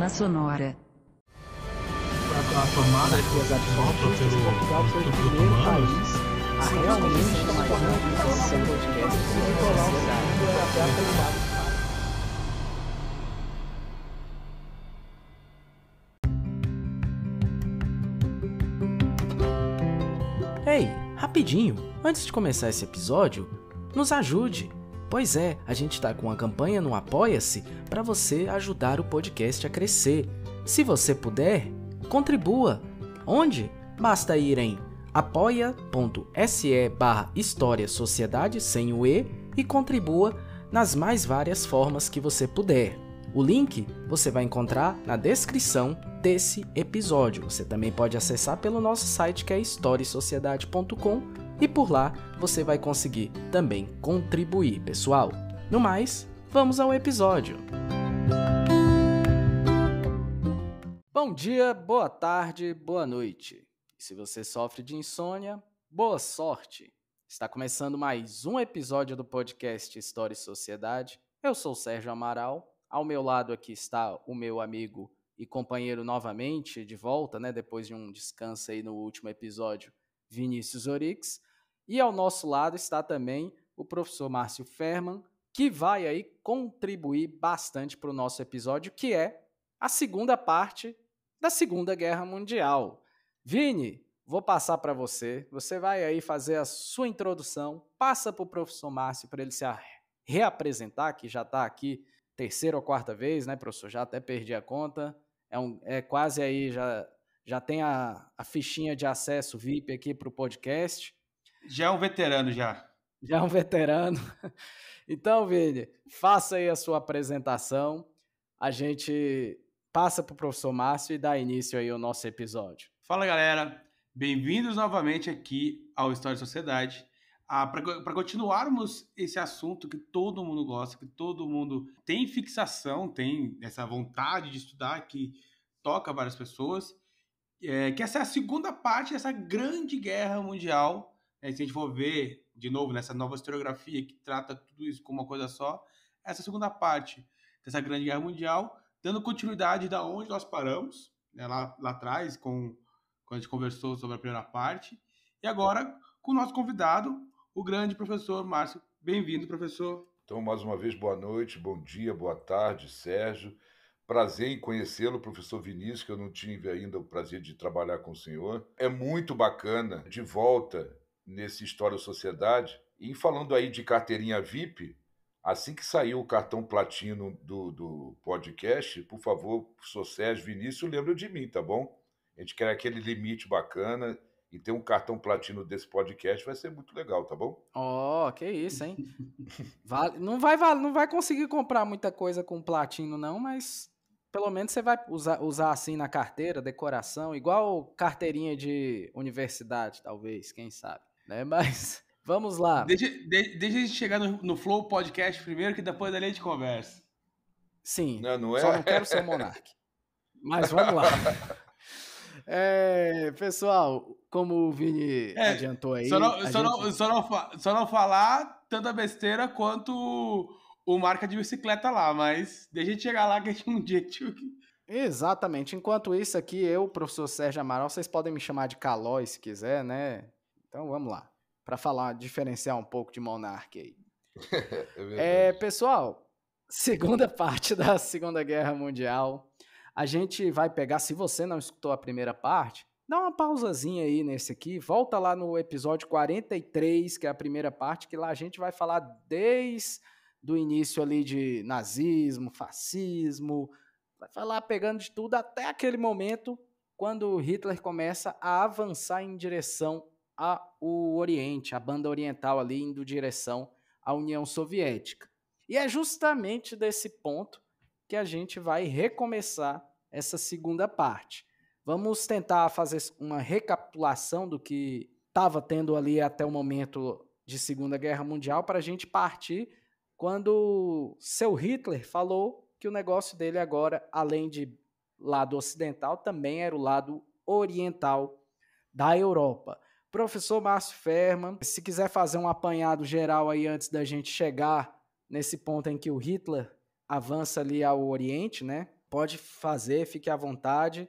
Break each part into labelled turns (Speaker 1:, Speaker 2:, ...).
Speaker 1: Caverna Sonora. A,
Speaker 2: a de que os advogados pelo Instituto a realmente se tornar uma produção de podcast e um para Ei, rapidinho, antes de começar esse episódio, nos ajude! Pois é, a gente está com uma campanha no Apoia-se para você ajudar o podcast a crescer. Se você puder, contribua. Onde? Basta ir em apoia.se barra História Sociedade sem o E e contribua nas mais várias formas que você puder. O link você vai encontrar na descrição desse episódio. Você também pode acessar pelo nosso site que é historiesociedade.com e por lá você vai conseguir também contribuir, pessoal. No mais, vamos ao episódio. Bom dia, boa tarde, boa noite. E se você sofre de insônia, boa sorte. Está começando mais um episódio do podcast História e Sociedade. Eu sou o Sérgio Amaral. Ao meu lado aqui está o meu amigo e companheiro novamente de volta, né, depois de um descanso aí no último episódio, Vinícius Orix. E ao nosso lado está também o professor Márcio Ferman, que vai aí contribuir bastante para o nosso episódio, que é a segunda parte da Segunda Guerra Mundial. Vini, vou passar para você. Você vai aí fazer a sua introdução, passa para o professor Márcio para ele se reapresentar, que já está aqui terceira ou quarta vez, né, professor? Já até perdi a conta. É, um, é quase aí, já, já tem a, a fichinha de acesso VIP aqui para o podcast. Já é um veterano, já. Já é um veterano. Então, Vini, faça aí a sua apresentação. A gente passa para o professor Márcio e dá início aí ao nosso episódio.
Speaker 1: Fala, galera. Bem-vindos novamente aqui ao História e Sociedade. Ah, para continuarmos esse assunto que todo mundo gosta, que todo mundo tem fixação, tem essa vontade de estudar, que toca várias pessoas, é, que essa é a segunda parte dessa grande guerra mundial é, se a gente for ver, de novo, nessa nova historiografia que trata tudo isso como uma coisa só, essa segunda parte dessa Grande Guerra Mundial, dando continuidade da onde nós paramos, né, lá, lá atrás, com, quando a gente conversou sobre a primeira
Speaker 3: parte, e agora com o nosso convidado, o grande professor Márcio. Bem-vindo, professor. Então, mais uma vez, boa noite, bom dia, boa tarde, Sérgio. Prazer em conhecê-lo, professor Vinícius, que eu não tive ainda o prazer de trabalhar com o senhor. É muito bacana, de volta, nesse História Sociedade. E falando aí de carteirinha VIP, assim que saiu o cartão platino do, do podcast, por favor, professor Sérgio Vinícius, lembra de mim, tá bom? A gente quer aquele limite bacana e ter um cartão platino desse podcast vai ser muito legal, tá bom?
Speaker 2: Ó, oh, que isso, hein? vale, não, vai, não vai conseguir comprar muita coisa com platino, não, mas pelo menos você vai usar, usar assim na carteira, decoração, igual carteirinha de universidade, talvez, quem sabe né? Mas vamos lá. Deixa, de, deixa a gente chegar no, no, Flow Podcast primeiro, que depois dali a gente conversa. Sim, não, não é? só não quero ser o Monark. Mas vamos lá. É, pessoal, como o Vini é, adiantou aí. Só não, só, gente... não,
Speaker 1: só, não, só não falar tanta besteira quanto o marca de bicicleta lá, mas deixa a gente chegar lá que a gente um dia.
Speaker 2: Exatamente. Enquanto isso aqui, eu, professor Sérgio Amaral, vocês podem me chamar de Calói se quiser, né? Então vamos lá, para falar, diferenciar um pouco de Monarch aí.
Speaker 3: é,
Speaker 2: é pessoal, segunda parte da Segunda Guerra Mundial. A gente vai pegar, se você não escutou a primeira parte, dá uma pausazinha aí nesse aqui, volta lá no episódio 43, que é a primeira parte, que lá a gente vai falar desde do início ali de nazismo, fascismo, vai falar pegando de tudo até aquele momento quando Hitler começa a avançar em direção ao Oriente, a banda oriental ali indo direção à União Soviética. E é justamente desse ponto que a gente vai recomeçar essa segunda parte. Vamos tentar fazer uma recapitulação do que estava tendo ali até o momento de Segunda Guerra Mundial para a gente partir quando seu Hitler falou que o negócio dele agora, além de lado ocidental, também era o lado oriental da Europa. Professor Márcio Ferman, se quiser fazer um apanhado geral aí antes da gente chegar nesse ponto em que o Hitler avança ali ao Oriente, né? Pode fazer, fique à vontade.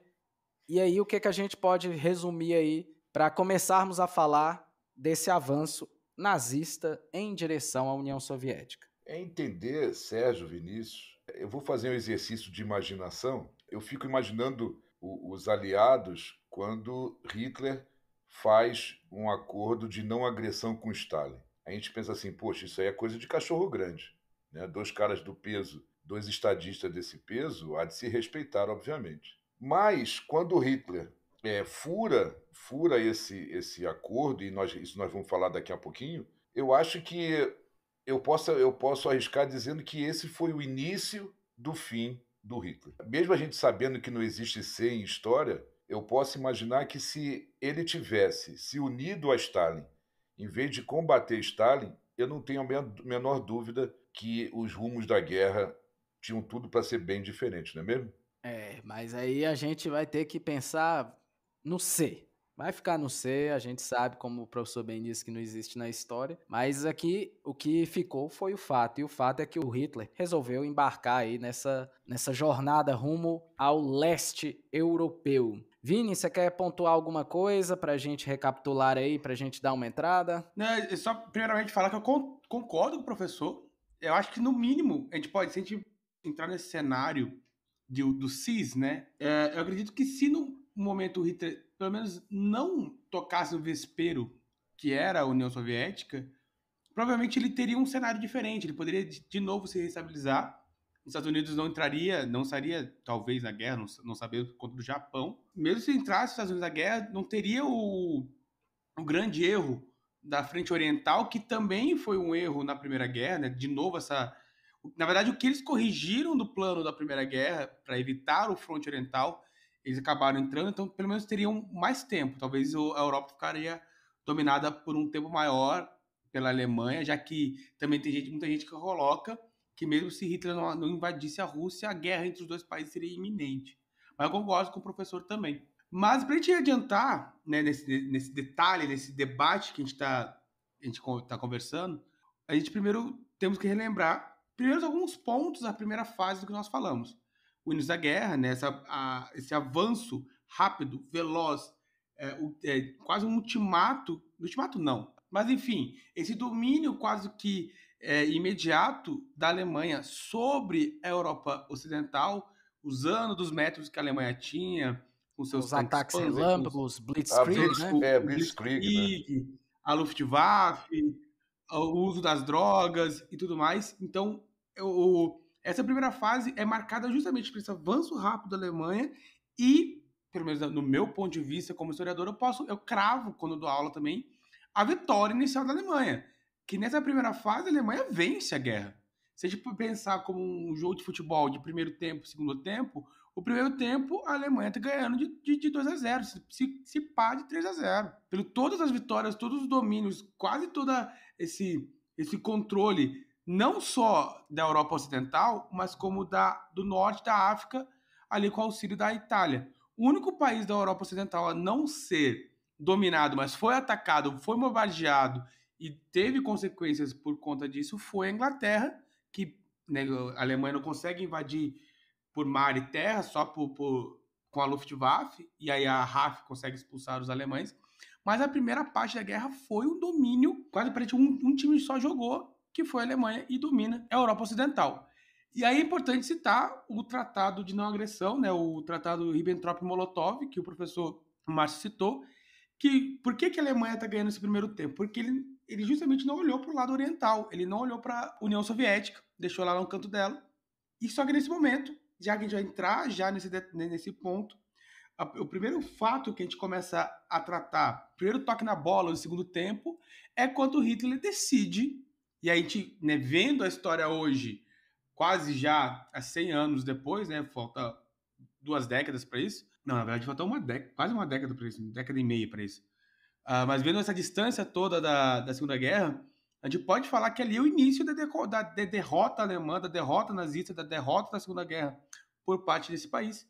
Speaker 2: E aí o que, que a gente pode resumir aí para começarmos a falar desse avanço nazista em direção à União Soviética?
Speaker 3: É entender, Sérgio Vinícius, eu vou fazer um exercício de imaginação. Eu fico imaginando os aliados quando Hitler faz um acordo de não agressão com Stalin. A gente pensa assim, poxa, isso aí é coisa de cachorro grande. Né? Dois caras do peso, dois estadistas desse peso, há de se respeitar, obviamente. Mas quando Hitler é, fura, fura esse, esse acordo, e nós, isso nós vamos falar daqui a pouquinho, eu acho que eu posso, eu posso arriscar dizendo que esse foi o início do fim do Hitler. Mesmo a gente sabendo que não existe ser em história, eu posso imaginar que se ele tivesse se unido a Stalin, em vez de combater Stalin, eu não tenho a menor dúvida que os rumos da guerra tinham tudo para ser bem diferente, não é mesmo?
Speaker 2: É, mas aí a gente vai ter que pensar no C. Vai ficar no C, a gente sabe, como o professor Ben disse, que não existe na história. Mas aqui o que ficou foi o fato. E o fato é que o Hitler resolveu embarcar aí nessa, nessa jornada rumo ao leste europeu. Vini, você quer pontuar alguma coisa para a gente recapitular aí, para a gente dar uma entrada?
Speaker 1: É só primeiramente falar que eu concordo com o professor. Eu acho que no mínimo a gente pode, se a gente entrar nesse cenário de, do CIS, né? É, eu acredito que se no momento o Hitler, pelo menos, não tocasse o vespeiro que era a União Soviética, provavelmente ele teria um cenário diferente. Ele poderia de novo se restabilizar os Estados Unidos não entraria, não estaria talvez na guerra, não, não sabemos, contra o Japão. Mesmo se entrasse os Estados Unidos na guerra, não teria o, o grande erro da frente oriental, que também foi um erro na Primeira Guerra, né? De novo essa... Na verdade, o que eles corrigiram do plano da Primeira Guerra para evitar o fronte oriental, eles acabaram entrando, então pelo menos teriam mais tempo. Talvez a Europa ficaria dominada por um tempo maior pela Alemanha, já que também tem gente, muita gente que coloca que mesmo se Hitler não, não invadisse a Rússia, a guerra entre os dois países seria iminente. Mas eu concordo com o professor também. Mas para a gente adiantar né, nesse, nesse detalhe, nesse debate que a gente está tá conversando, a gente primeiro temos que relembrar primeiro alguns pontos da primeira fase do que nós falamos. O início da guerra, né, essa, a, esse avanço rápido, veloz, é, é, quase um ultimato, ultimato não, mas enfim, esse domínio quase que é, imediato da Alemanha sobre a Europa Ocidental, usando dos métodos que a Alemanha tinha, com seus Os ataques relâmpagos, Blitzkrieg, ah, né? Blitz, né? É, Blitzkrieg, né? Blitzkrieg né? a Luftwaffe, o uso das drogas e tudo mais. Então, o, essa primeira fase é marcada justamente por esse avanço rápido da Alemanha e, pelo menos no meu ponto de vista como historiador, eu posso, eu cravo quando dou aula também, a vitória inicial da Alemanha que nessa primeira fase a Alemanha vence a guerra. Se a gente pensar como um jogo de futebol de primeiro tempo, segundo tempo, o primeiro tempo a Alemanha está ganhando de, de, de 2 a 0 se, se, se pá de 3 a 0 Pelo todas as vitórias, todos os domínios, quase todo esse, esse controle, não só da Europa Ocidental, mas como da, do norte da África, ali com o auxílio da Itália. O único país da Europa Ocidental a não ser dominado, mas foi atacado, foi bombardeado e teve consequências por conta disso foi a Inglaterra, que né, a Alemanha não consegue invadir por mar e terra, só por, por, com a Luftwaffe, e aí a RAF consegue expulsar os alemães. Mas a primeira parte da guerra foi um domínio, quase para um, um time só jogou, que foi a Alemanha, e domina a Europa Ocidental. E aí é importante citar o Tratado de Não Agressão, né, o Tratado Ribbentrop-Molotov, que o professor Márcio citou, que por que, que a Alemanha está ganhando esse primeiro tempo? Porque ele ele justamente não olhou para o lado oriental, ele não olhou para a União Soviética, deixou lá no canto dela. E só que nesse momento, já que a gente vai entrar já nesse, nesse ponto, a, o primeiro fato que a gente começa a tratar, primeiro toque na bola no segundo tempo, é quando Hitler decide, e a gente, né, vendo a história hoje, quase já há 100 anos depois, né, falta duas décadas para isso, não, na verdade falta uma década, quase uma década para isso, uma década e meia para isso, Uh, mas vendo essa distância toda da, da Segunda Guerra, a gente pode falar que ali é o início da, da, derrota alemã, da derrota nazista, da derrota da Segunda Guerra por parte desse país,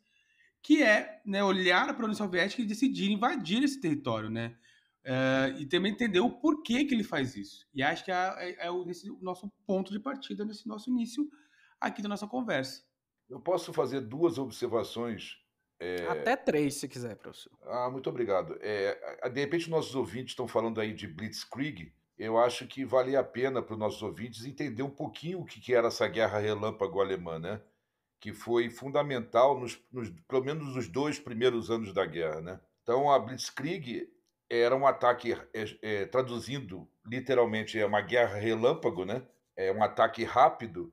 Speaker 1: que é né, olhar para a União Soviética e decidir invadir esse território, né? Uh, e também entender o porquê que ele faz isso. E acho que é, é, é o, nosso ponto de partida nesse nosso início aqui da nossa conversa. Eu posso fazer duas
Speaker 3: observações é... Até
Speaker 2: três, se quiser, professor.
Speaker 3: Ah, muito obrigado. É, de repente, nossos ouvintes estão falando aí de Blitzkrieg. Eu acho que valia a pena para os nossos ouvintes entender um pouquinho o que, que era essa guerra relâmpago alemã, né? Que foi fundamental, nos, nos, pelo menos nos dois primeiros anos da guerra, né? Então, a Blitzkrieg era um ataque, é, é traduzindo literalmente, é uma guerra relâmpago, né? É um ataque rápido,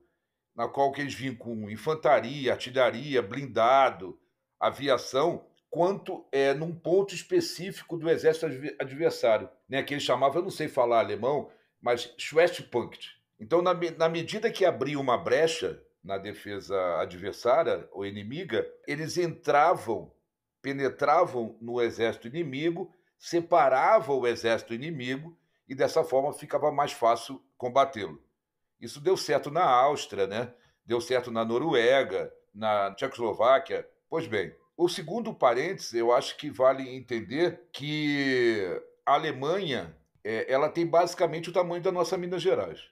Speaker 3: na qual eles vinham com infantaria, artilharia, blindado, aviação quanto é, num ponto específico do exército adversário, né, que ele chamava, eu não sei falar alemão, mas Schwerpunkt. Então, na, na medida que abria uma brecha na defesa adversária ou inimiga, eles entravam, penetravam no exército inimigo, separavam o exército inimigo e dessa forma ficava mais fácil combatê-lo. Isso deu certo na Áustria, né? deu certo na Noruega, na Tchecoslováquia, Pois bem, o segundo parênteses, eu acho que vale entender que a Alemanha é, ela tem basicamente o tamanho da nossa Minas Gerais.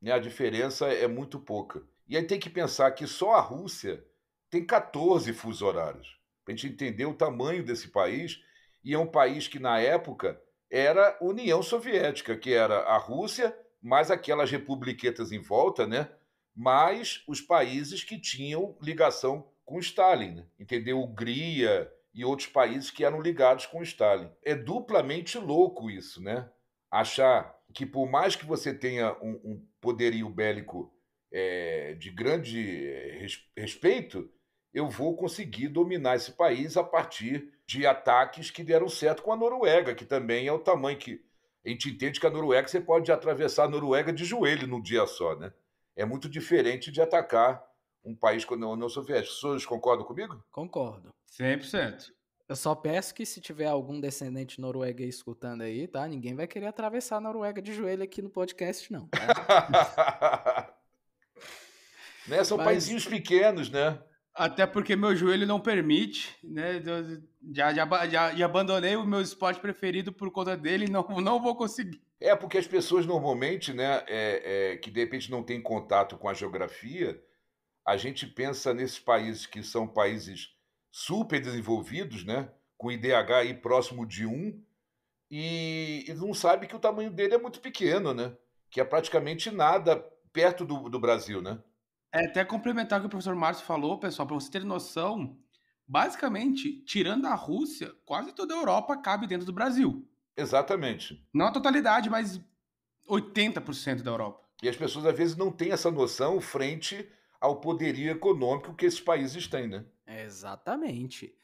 Speaker 3: Né? A diferença é muito pouca. E aí tem que pensar que só a Rússia tem 14 fusos horários. Para a gente entender o tamanho desse país, e é um país que na época era União Soviética, que era a Rússia, mais aquelas republiquetas em volta, né? mais os países que tinham ligação com Stalin, né? entendeu? Hungria e outros países que eram ligados com Stalin. É duplamente louco isso, né? Achar que por mais que você tenha um, um poderio bélico é, de grande é, res, respeito, eu vou conseguir dominar esse país a partir de ataques que deram certo com a Noruega, que também é o tamanho que a gente entende que a Noruega você pode atravessar a Noruega de joelho num dia só, né? É muito diferente de atacar um país como a União Soviética. Vocês concordam comigo?
Speaker 2: Concordo. 100%. Eu só peço que se tiver algum descendente norueguês escutando aí, tá? Ninguém vai querer atravessar a Noruega de joelho aqui no podcast, não. Tá?
Speaker 3: né? São Mas... paizinhos pequenos, né? Até porque meu joelho
Speaker 1: não permite,
Speaker 3: né? Então,
Speaker 1: já, já, já, já abandonei o meu esporte preferido por conta dele, não, não vou conseguir.
Speaker 3: É porque as pessoas normalmente, né, é, é, que de repente não têm contato com a geografia, a gente pensa nesses países que são países super desenvolvidos, né? com IDH aí próximo de 1, e, e não sabe que o tamanho dele é muito pequeno, né? que é praticamente nada perto do, do Brasil. Né? É, até complementar o que o professor Márcio falou, pessoal, para você ter noção,
Speaker 1: basicamente, tirando a Rússia, quase toda a Europa cabe dentro do Brasil.
Speaker 3: Exatamente. Não a totalidade, mas 80% da Europa. E as pessoas às vezes não têm essa noção frente ao poderio econômico que esses países têm, né? Exatamente.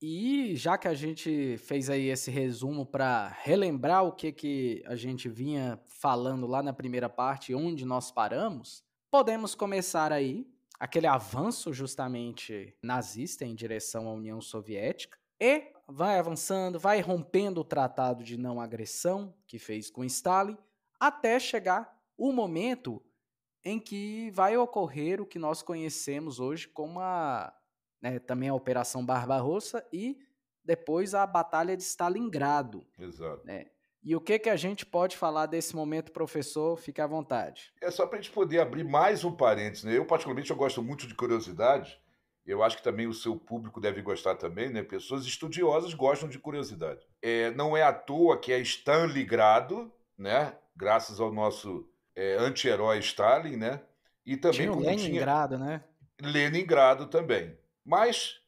Speaker 2: E já que a gente fez aí esse resumo para relembrar o que, que a gente vinha falando lá na primeira parte, onde nós paramos, podemos começar aí aquele avanço justamente nazista em direção à União Soviética e vai avançando, vai rompendo o tratado de não agressão que fez com Stalin até chegar o momento em que vai ocorrer o que nós conhecemos hoje como a, né, também a Operação Barbarossa e depois a Batalha de Stalingrado. Exato. Né? E o que, que a gente pode falar desse momento, professor? Fique à vontade.
Speaker 3: É só para a gente poder abrir mais um parênteses. Né? Eu, particularmente, eu gosto muito de curiosidade. Eu acho que também o seu público deve gostar também, né? Pessoas estudiosas gostam de curiosidade. É, não é à toa que é Stanley Grado, né? Graças ao nosso é, anti-herói Stalin, né? E também tinha como Leningrado, tinha... né? Leningrado também. Mas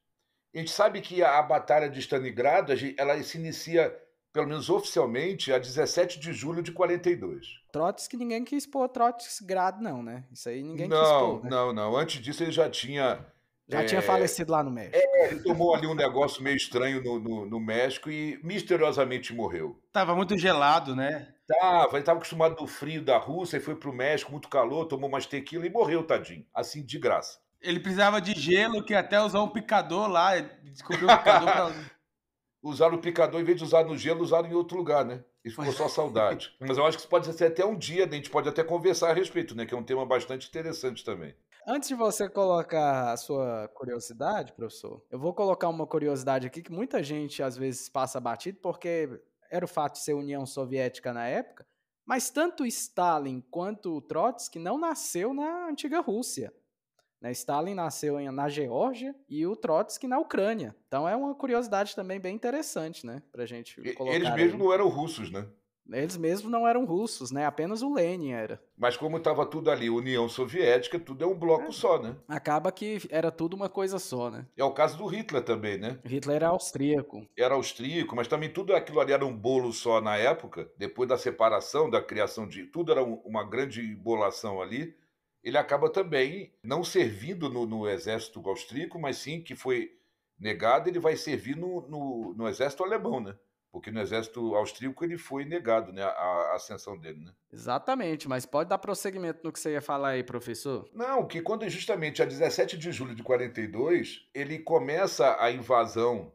Speaker 3: a gente sabe que a, a Batalha de Stalingrado ela se inicia, pelo menos oficialmente, a 17 de julho de 42. Trotsky ninguém quis pôr Trotsky grado não, né? Isso
Speaker 2: aí ninguém não, quis expor.
Speaker 3: Né? Não, não. Antes disso ele já tinha já é, tinha falecido lá no México. É, ele tomou ali um negócio meio estranho no, no, no México e misteriosamente morreu. Tava muito gelado, né? Tava, ele tava acostumado do frio da Rússia e foi pro México, muito calor, tomou mais tequila e morreu, tadinho. Assim, de graça.
Speaker 1: Ele precisava de gelo, que até usou um picador
Speaker 3: lá, descobriu um picador pra... Usaram o picador, em vez de usar no gelo, usaram em outro lugar, né? Isso ficou só é. saudade. Mas eu acho que isso pode ser até um dia, né? a gente pode até conversar a respeito, né? Que é um tema bastante interessante também.
Speaker 2: Antes de você colocar a sua curiosidade, professor, eu vou colocar uma curiosidade aqui que muita gente às vezes passa batido, porque era o fato de ser União Soviética na época, mas tanto Stalin quanto Trotsky não nasceu na antiga Rússia. Né? Stalin nasceu na Geórgia e o Trotsky na Ucrânia. Então é uma curiosidade também bem interessante, né? Pra gente colocar. Eles mesmos não eram russos, né? Eles mesmos não eram russos, né? Apenas o Lenin era. Mas como estava tudo ali, União Soviética, tudo é um bloco é. só, né? Acaba que era tudo uma coisa só, né? É
Speaker 3: o caso do Hitler também, né? Hitler
Speaker 2: era austríaco.
Speaker 3: Era austríaco, mas também tudo aquilo ali era um bolo só na época, depois da separação, da criação de... Tudo era uma grande bolação ali. Ele acaba também não servindo no, no exército austríaco, mas sim que foi negado, ele vai servir no, no, no exército alemão, né? porque no exército austríaco ele foi negado né, a, ascensão dele. Né?
Speaker 2: Exatamente, mas pode dar prosseguimento no que você ia falar
Speaker 3: aí, professor? Não, que quando justamente a 17 de julho de 42 ele começa a invasão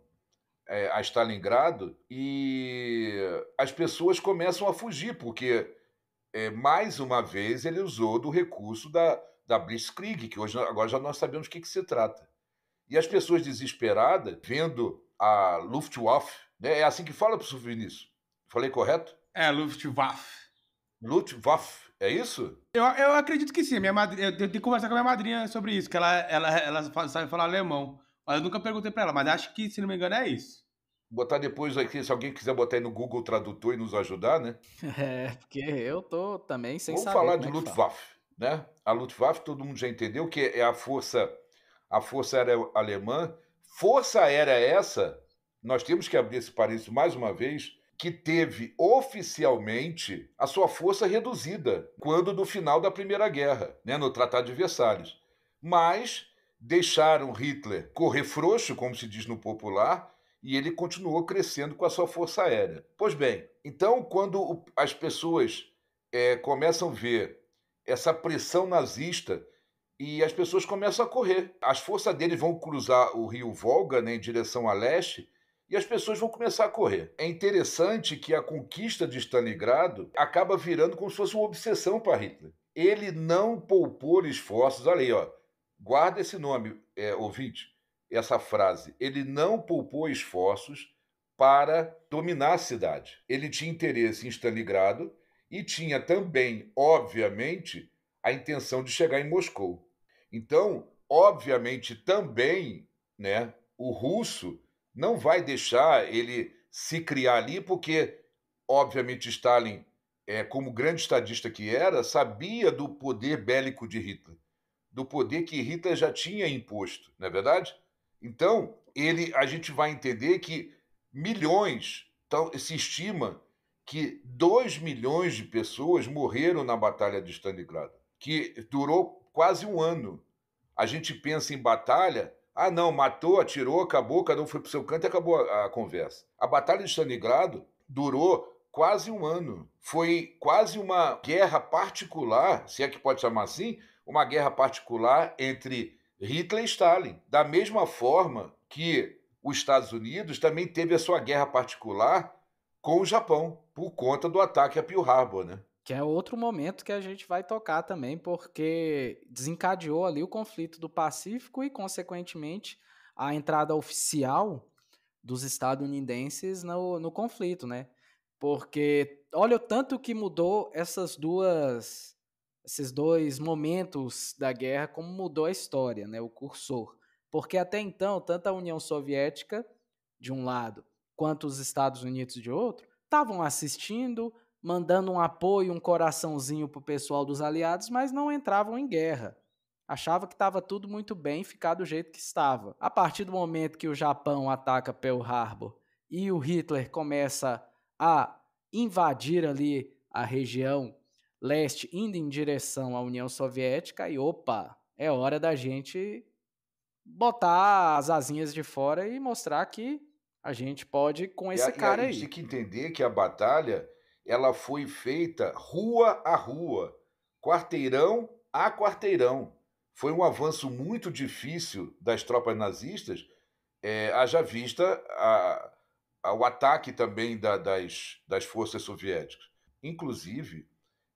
Speaker 3: é, a Stalingrado e as pessoas começam a fugir, porque é, mais uma vez ele usou do recurso da, da Blitzkrieg, que hoje agora já nós sabemos o que, que se trata. E as pessoas desesperadas, vendo a Luftwaffe né? É assim que fala, professor Vinícius. Falei correto? É, Luftwaffe. Luftwaffe, é isso?
Speaker 1: Eu, eu acredito que sim. Minha madrinha, eu tenho que conversar com a minha madrinha sobre isso, que ela, ela, ela sabe falar alemão. Mas eu nunca
Speaker 3: perguntei para ela, mas acho que, se não me engano, é isso. Botar depois aqui, se alguém quiser botar aí no Google Tradutor e nos ajudar, né? É, porque eu tô também sem Vamos saber. Vamos falar de é Luftwaffe, fala. né? A Luftwaffe, todo mundo já entendeu que é a força, a força aérea alemã. Força aérea é essa nós temos que abrir esse parênteses mais uma vez, que teve oficialmente a sua força reduzida quando do final da Primeira Guerra, né, no Tratado de Versalhes. Mas deixaram Hitler correr frouxo, como se diz no popular, e ele continuou crescendo com a sua força aérea. Pois bem, então quando as pessoas é, começam a ver essa pressão nazista e as pessoas começam a correr, as forças dele vão cruzar o rio Volga né, em direção a leste e as pessoas vão começar a correr. É interessante que a conquista de Stalingrado acaba virando como se fosse uma obsessão para Hitler. Ele não poupou esforços, olha aí, ó, guarda esse nome, é, ouvinte, essa frase. Ele não poupou esforços para dominar a cidade. Ele tinha interesse em Stalingrado e tinha também, obviamente, a intenção de chegar em Moscou. Então, obviamente, também, né, o russo não vai deixar ele se criar ali, porque, obviamente, Stalin, é, como grande estadista que era, sabia do poder bélico de Hitler, do poder que Hitler já tinha imposto, não é verdade? Então, ele, a gente vai entender que milhões, então, se estima que 2 milhões de pessoas morreram na Batalha de Stalingrado, que durou quase um ano. A gente pensa em batalha, ah, não, matou, atirou, acabou, cada um foi para o seu canto e acabou a, a conversa. A Batalha de Stalingrado durou quase um ano. Foi quase uma guerra particular, se é que pode chamar assim, uma guerra particular entre Hitler e Stalin. Da mesma forma que os Estados Unidos também teve a sua guerra particular com o Japão, por conta do ataque a Pearl Harbor, né? Que é outro momento que a gente vai tocar também,
Speaker 2: porque desencadeou ali o conflito do Pacífico e, consequentemente, a entrada oficial dos estadunidenses no, no conflito, né? Porque olha o tanto que mudou essas duas, esses dois momentos da guerra, como mudou a história, né? O cursor. Porque até então, tanto a União Soviética, de um lado, quanto os Estados Unidos, de outro, estavam assistindo, mandando um apoio, um coraçãozinho pro pessoal dos aliados, mas não entravam em guerra. Achava que estava tudo muito bem ficar do jeito que estava. A partir do momento que o Japão ataca Pearl Harbor e o Hitler começa a invadir ali a região leste, indo em direção à União Soviética, e opa, é hora da gente botar as asinhas de fora e mostrar que a gente pode com esse e, cara e a gente aí. Tem
Speaker 3: que entender que a batalha ela foi feita rua a rua, quarteirão a quarteirão. Foi um avanço muito difícil das tropas nazistas, é, haja vista a, a, o ataque também da, das, das forças soviéticas. Inclusive,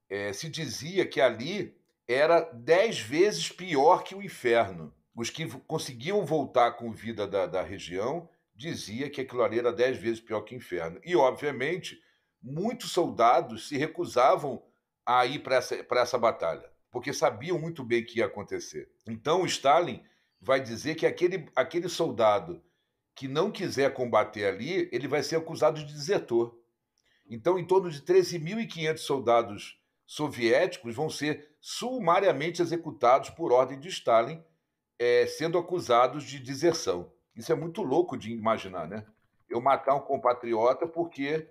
Speaker 3: é, se dizia que ali era dez vezes pior que o inferno. Os que conseguiam voltar com vida da, da região dizia que aquilo ali era dez vezes pior que o inferno. E, obviamente, muitos soldados se recusavam a ir para essa, essa batalha, porque sabiam muito bem que ia acontecer. Então, Stalin vai dizer que aquele, aquele soldado que não quiser combater ali, ele vai ser acusado de desertor. Então, em torno de 13.500 soldados soviéticos vão ser sumariamente executados por ordem de Stalin, é, sendo acusados de deserção. Isso é muito louco de imaginar, né? Eu matar um compatriota porque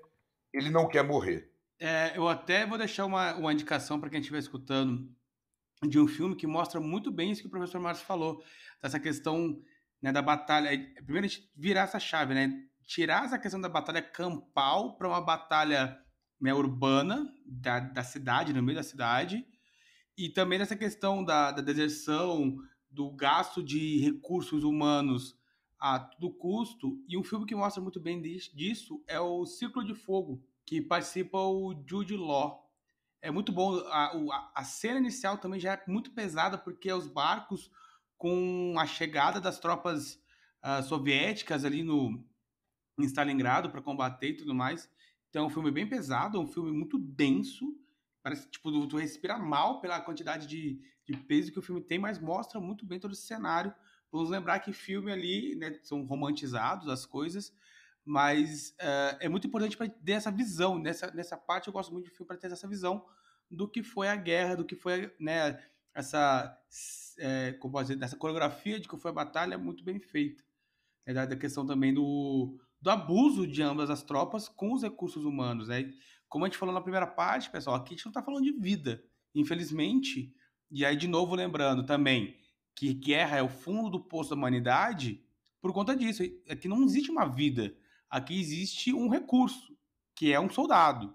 Speaker 3: ele não quer morrer.
Speaker 1: É, eu até vou deixar uma, uma indicação para quem estiver escutando de um filme que mostra muito bem isso que o professor Márcio falou, dessa questão né, da batalha. É, primeiro, a gente virar essa chave, né? Tirar essa questão da batalha campal para uma batalha né, urbana, da, da cidade, no meio da cidade, e também dessa questão da, da deserção, do gasto de recursos humanos a todo custo. E um filme que mostra muito bem disso é o Círculo de Fogo, que participa o Jude Law. É muito bom. A, a cena inicial também já é muito pesada, porque é os barcos, com a chegada das tropas uh, soviéticas ali no, em Stalingrado para combater e tudo mais. Então é um filme bem pesado, é um filme muito denso. Parece tipo, tu, tu respira mal pela quantidade de, de peso que o filme tem, mas mostra muito bem todo esse cenário Vamos lembrar que filme ali, né, são romantizados as coisas, mas uh, é muito importante para ter essa visão. Nessa, nessa parte eu gosto muito de filme para ter essa visão do que foi a guerra, do que foi né, essa, é, como dizer, coreografia de que foi a batalha muito bem feita. É da, da questão também do, do abuso de ambas as tropas com os recursos humanos. Né? Como a gente falou na primeira parte, pessoal, aqui a gente não está falando de vida, infelizmente. E aí, de novo, lembrando também, que guerra é o fundo do poço da humanidade por conta disso. Aqui é não existe uma vida, aqui existe um recurso, que é um soldado.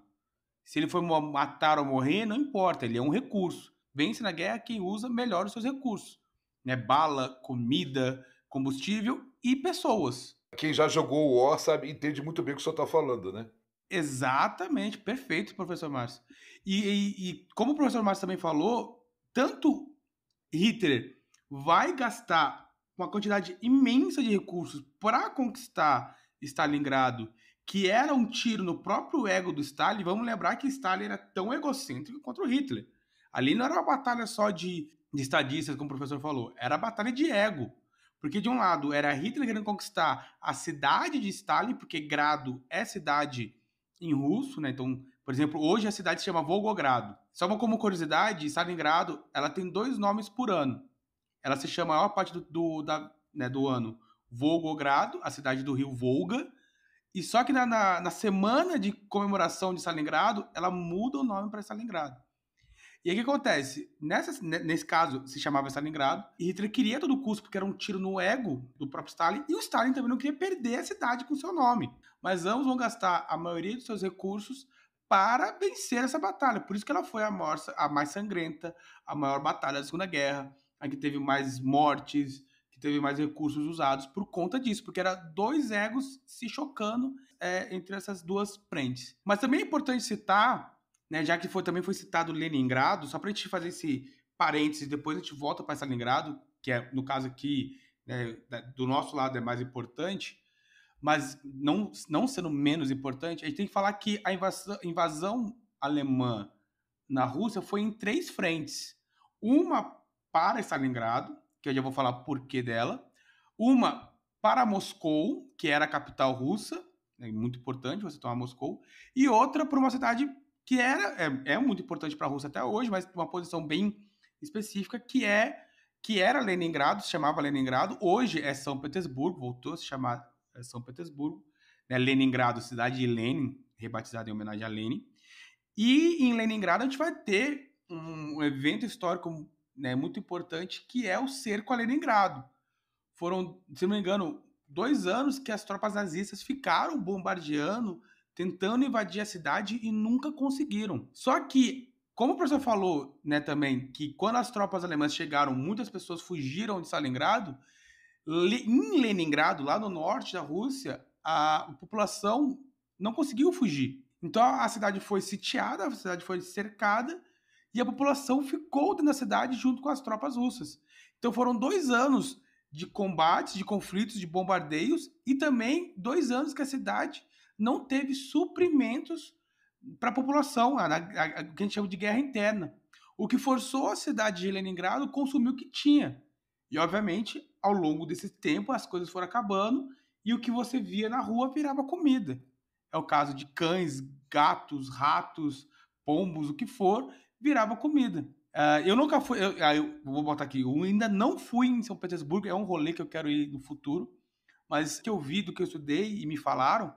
Speaker 1: Se ele for matar ou morrer, não importa, ele é um recurso. Vence na guerra quem usa melhor os seus recursos. Né? Bala, comida, combustível e
Speaker 3: pessoas. Quem já jogou o War sabe, entende muito bem o que o senhor está falando, né?
Speaker 1: Exatamente, perfeito, professor Márcio. E, e, e como o professor Márcio também falou, tanto Hitler vai gastar uma quantidade imensa de recursos para conquistar Stalingrado, que era um tiro no próprio ego do Stalin, vamos lembrar que Stalin era tão egocêntrico contra o Hitler. Ali não era uma batalha só de, de estadistas, como o professor falou, era batalha de ego. Porque de um lado era Hitler querendo conquistar a cidade de Stalin, porque Grado é cidade em russo, né? Então, por exemplo, hoje a cidade se chama Volgogrado. Só uma como curiosidade, Stalingrado, ela tem dois nomes por ano ela se chama a maior parte do, do da, né, do ano Volgogrado, a cidade do rio Volga. E só que na, na, na semana de comemoração de Stalingrado, ela muda o nome para Stalingrado. E aí o que acontece? Nessa, nesse caso, se chamava Stalingrado, e Hitler queria a todo custo, porque era um tiro no ego do próprio Stalin, e o Stalin também não queria perder a cidade com seu nome. Mas ambos vão gastar a maioria dos seus recursos para vencer essa batalha. Por isso que ela foi a, maior, a mais sangrenta, a maior batalha da Segunda Guerra a que teve mais mortes, que teve mais recursos usados por conta disso, porque era dois egos se chocando é, entre essas duas frentes. Mas também é importante citar, né, já que foi, também foi citado Leningrado, só para a gente fazer esse parênteses, depois a gente volta para Leningrado, que é, no caso aqui, né, do nosso lado é mais importante, mas não, não sendo menos importante, a gente tem que falar que a invasão, invasão alemã na Rússia foi em três frentes. Uma para Stalingrado, que eu já vou falar por que dela, uma para Moscou, que era a capital russa, é muito importante você tomar Moscou, e outra para uma cidade que era é, é muito importante para a Rússia até hoje, mas uma posição bem específica que é que era Leningrado, se chamava Leningrado, hoje é São Petersburgo, voltou a se chamar é, São Petersburgo, né? Leningrado, cidade de Lenin, rebatizada em homenagem a Lenin. E em Leningrado a gente vai ter um evento histórico né, é muito importante, que é o cerco a Leningrado. Foram, se não me engano, dois anos que as tropas nazistas ficaram bombardeando, tentando invadir a cidade e nunca conseguiram. Só que, como o professor falou né, também, que quando as tropas alemãs chegaram, muitas pessoas fugiram de Stalingrado, em Leningrado, lá no norte da Rússia, a população não conseguiu fugir. Então a cidade foi sitiada, a cidade foi cercada e a população ficou dentro da cidade junto com as tropas russas. Então foram dois anos de combates, de conflitos, de bombardeios e também dois anos que a cidade não teve suprimentos para a população, a, a, a, o que a gente chama de guerra interna. O que forçou a cidade de Leningrado a consumir o que tinha. E, obviamente, ao longo desse tempo, as coisas foram acabando e o que você via na rua virava comida. É o caso de cães, gatos, ratos, pombos, o que for, virava comida. Uh, eu nunca fui, eu, ah, eu, vou botar aqui, eu ainda não fui em São Petersburgo, é um rolê que eu quero ir no futuro, mas que eu vi do que eu estudei e me falaram,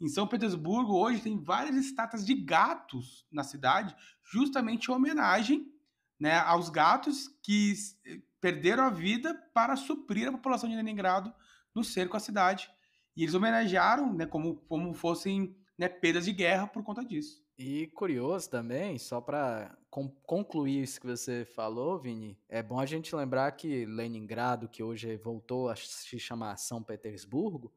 Speaker 1: em São Petersburgo hoje tem várias estátuas de gatos na cidade, justamente em homenagem né, aos gatos que eh, perderam a vida para suprir a população de Leningrado no cerco à
Speaker 2: cidade. E eles homenagearam né, como, como fossem né, perdas de guerra por conta disso. E curioso também, só para concluir isso que você falou, Vini, é bom a gente lembrar que Leningrado, que hoje voltou a se chamar São Petersburgo,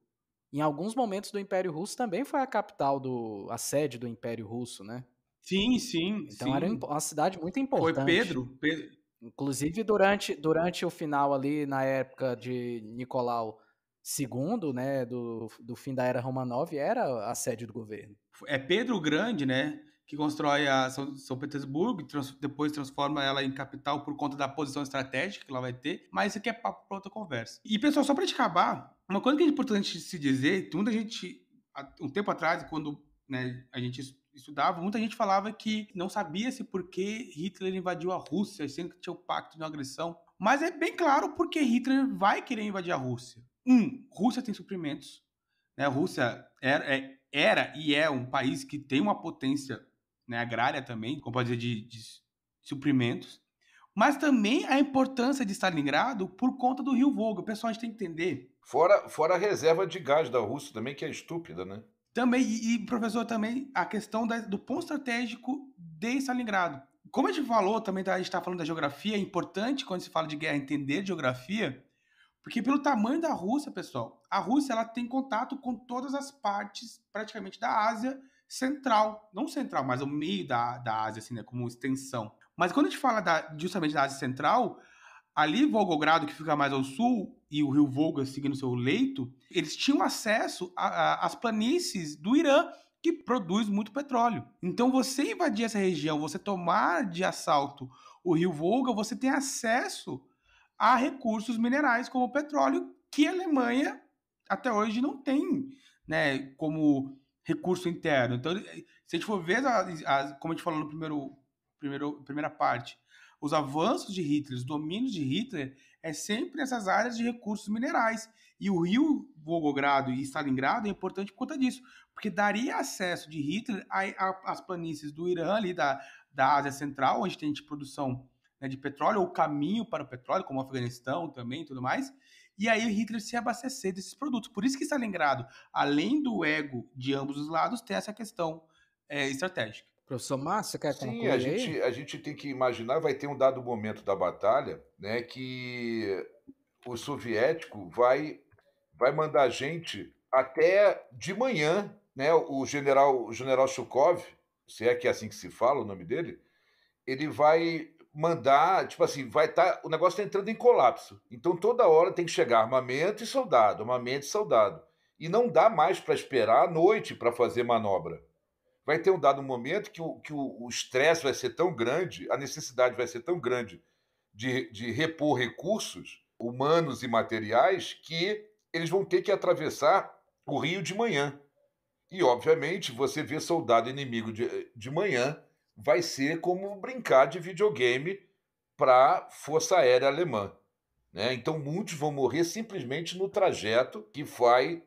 Speaker 2: em alguns momentos do Império Russo também foi a capital do a sede do Império Russo, né? Sim, sim. Então sim. era uma cidade muito importante. Foi Pedro, Pedro. Inclusive durante durante o final ali na época de Nicolau segundo, né, do, do fim da era Romanov, era a sede do governo.
Speaker 1: É Pedro o Grande, né, que constrói a São, São Petersburgo, trans, depois transforma ela em capital por conta da posição estratégica que ela vai ter, mas isso aqui é papo para outra conversa. E pessoal, só para te acabar, uma coisa que é importante se dizer, muita gente, um tempo atrás, quando né, a gente estudava, muita gente falava que não sabia-se por que Hitler invadiu a Rússia, sendo que tinha o um pacto de uma agressão. Mas é bem claro porque Hitler vai querer invadir a Rússia. Um, Rússia tem suprimentos. Né? A Rússia era, é, é, era, e é um país que tem uma potência né, agrária também, como pode dizer, de, de suprimentos. Mas também a importância de Stalingrado por conta do rio Volga. pessoal a gente tem que entender. Fora, fora a reserva de gás
Speaker 3: da Rússia também, que é estúpida, né?
Speaker 1: Também, e, e professor, também a questão da, do ponto estratégico de Stalingrado. Como a gente falou, também tá, a gente está falando da geografia, é importante quando se fala de guerra entender geografia, porque pelo tamanho da Rússia, pessoal, a Rússia ela tem contato com todas as partes praticamente da Ásia Central, não Central, mas o meio da, da Ásia, assim, né, como extensão. Mas quando a gente fala da, justamente da Ásia Central, ali Volgogrado, que fica mais ao sul, e o rio Volga seguindo seu leito, eles tinham acesso às planícies do Irã, que produz muito petróleo. Então, você invadir essa região, você tomar de assalto o rio Volga, você tem acesso a recursos minerais como o petróleo, que a Alemanha até hoje não tem né, como recurso interno. Então, eh, se a gente for ver, as, as, como a gente falou no primeiro, primeiro, primeira parte, os avanços de Hitler, os domínios de Hitler, é sempre nessas áreas de recursos minerais. E o Rio, Volgogrado e Stalingrado é importante por conta disso, porque daria acesso de Hitler às planícies do Irã, ali da, da Ásia Central, onde tem de produção né, de petróleo, ou caminho para o petróleo, como o Afeganistão também e tudo mais. E aí Hitler se abastecer desses produtos. Por isso que Stalingrado, além do ego de ambos os lados, tem essa questão é,
Speaker 2: estratégica. Professor Massa quer Sim, concluir? a gente,
Speaker 3: a gente tem que imaginar, vai ter um dado momento da batalha, né, que o soviético vai, vai mandar gente até de manhã, né, o general, o general Shukov, se é que é assim que se fala o nome dele, ele vai mandar, tipo assim, vai estar, tá, o negócio está entrando em colapso. Então toda hora tem que chegar armamento e soldado, armamento e soldado. E não dá mais para esperar à noite para fazer manobra. Vai ter um dado momento que o que o estresse vai ser tão grande, a necessidade vai ser tão grande de, de repor recursos humanos e materiais que eles vão ter que atravessar o rio de manhã. E, obviamente, você vê soldado inimigo de, de manhã vai ser como brincar de videogame para Força Aérea Alemã. Né? Então, muitos vão morrer simplesmente no trajeto que vai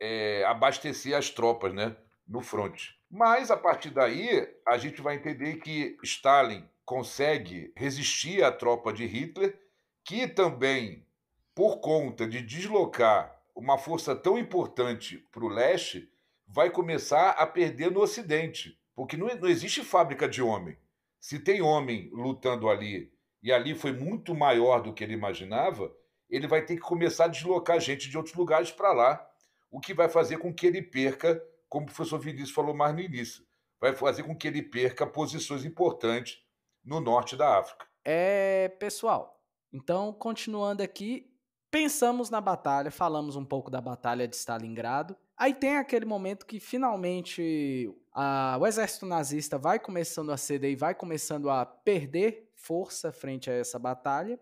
Speaker 3: é, abastecer as tropas né? no fronte. Mas, a partir daí, a gente vai entender que Stalin consegue resistir à tropa de Hitler, que também, por conta de deslocar uma força tão importante para o leste, vai começar a perder no Ocidente porque não, não existe fábrica de homem. Se tem homem lutando ali e ali foi muito maior do que ele imaginava, ele vai ter que começar a deslocar gente de outros lugares para lá, o que vai fazer com que ele perca, como o professor Vinícius falou mais no início, vai fazer com que ele perca posições importantes no norte da África.
Speaker 2: É,
Speaker 3: pessoal,
Speaker 2: então continuando aqui, pensamos na batalha, falamos um pouco da batalha de Stalingrado, Aí tem aquele momento que finalmente a, o exército nazista vai começando a ceder e vai começando a perder força frente a essa batalha.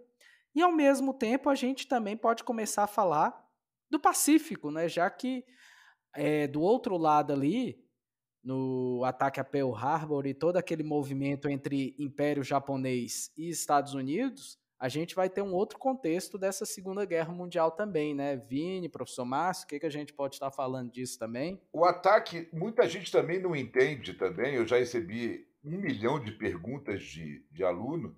Speaker 2: E ao mesmo tempo a gente também pode começar a falar do Pacífico, né? Já que é, do outro lado ali, no ataque a Pearl Harbor e todo aquele movimento entre Império Japonês e Estados Unidos, a gente vai ter um outro contexto dessa Segunda Guerra Mundial também, né? Vini, professor Márcio, o que, que a gente pode estar falando disso também?
Speaker 3: O ataque, muita gente também não entende também, eu já recebi um milhão de perguntas de, de aluno,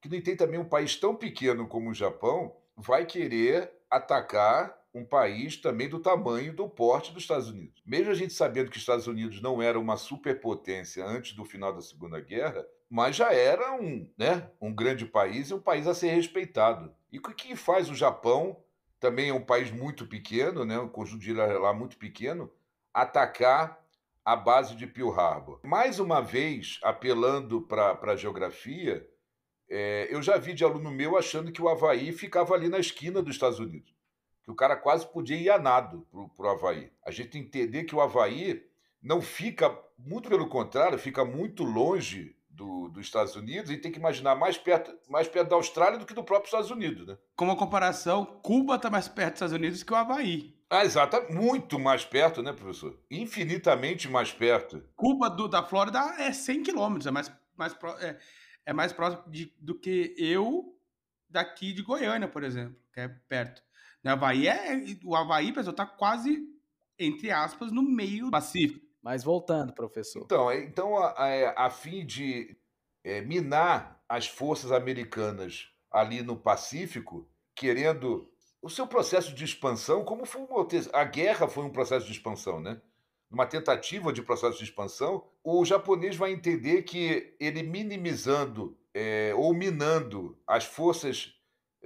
Speaker 3: que não entende também um país tão pequeno como o Japão vai querer atacar um país também do tamanho do porte dos Estados Unidos. Mesmo a gente sabendo que os Estados Unidos não era uma superpotência antes do final da Segunda Guerra, mas já era um, né, um grande país e um país a ser respeitado. E o que faz o Japão, também é um país muito pequeno, né, um conjunto de é lá muito pequeno, atacar a base de Pearl Harbor. Mais uma vez, apelando para a geografia, é, eu já vi de aluno meu achando que o Havaí ficava ali na esquina dos Estados Unidos, que o cara quase podia ir a nado para o Havaí. A gente tem que entender que o Havaí não fica, muito pelo contrário, fica muito longe do, dos Estados Unidos e tem que imaginar mais perto, mais perto da Austrália do que do próprio Estados Unidos, né? Como comparação, Cuba está mais perto dos Estados Unidos que o Havaí. Ah, exato. Muito mais perto, né, professor? Infinitamente mais perto. Cuba do, da Flórida
Speaker 1: é 100 quilômetros, é mais, mais, pro, é, é, mais próximo de, do que eu daqui de Goiânia, por exemplo, que é perto. No Havaí é, o Havaí, pessoal, está quase,
Speaker 3: entre aspas, no meio do Pacífico. Mas voltando, professor. Então, é, então a, a, é, a fim de é, minar as forças americanas ali no Pacífico, querendo o seu processo de expansão, como foi uma, a guerra foi um processo de expansão, né? Uma tentativa de processo de expansão, o japonês vai entender que ele minimizando é, ou minando as forças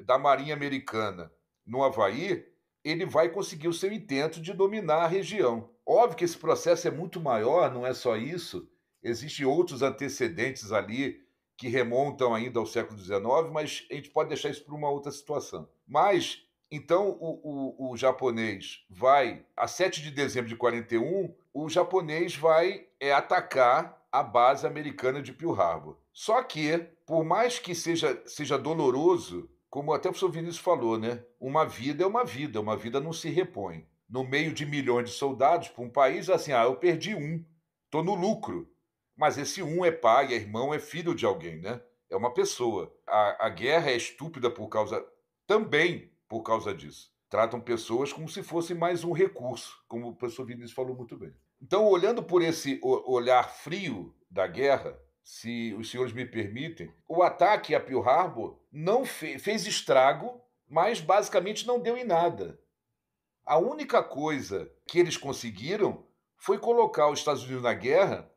Speaker 3: da Marinha Americana no Havaí, ele vai conseguir o seu intento de dominar a região. Óbvio que esse processo é muito maior, não é só isso. Existem outros antecedentes ali que remontam ainda ao século XIX, mas a gente pode deixar isso para uma outra situação. Mas, então, o, o, o, japonês vai, a 7 de dezembro de 41, o japonês vai é, atacar a base americana de Pearl Harbor. Só que, por mais que seja, seja doloroso, como até o professor Vinícius falou, né? Uma vida é uma vida, uma vida não se repõe no meio de milhões de soldados para um país, assim, ah, eu perdi um, estou no lucro. Mas esse um é pai, é irmão, é filho de alguém, né? É uma pessoa. A, a guerra é estúpida por causa. também por causa disso. Tratam pessoas como se fossem mais um recurso, como o professor Vinícius falou muito bem. Então, olhando por esse olhar frio da guerra, se os senhores me permitem, o ataque a Pearl Harbor não fe fez estrago, mas basicamente não deu em nada. A única coisa que eles conseguiram foi colocar os Estados Unidos na guerra,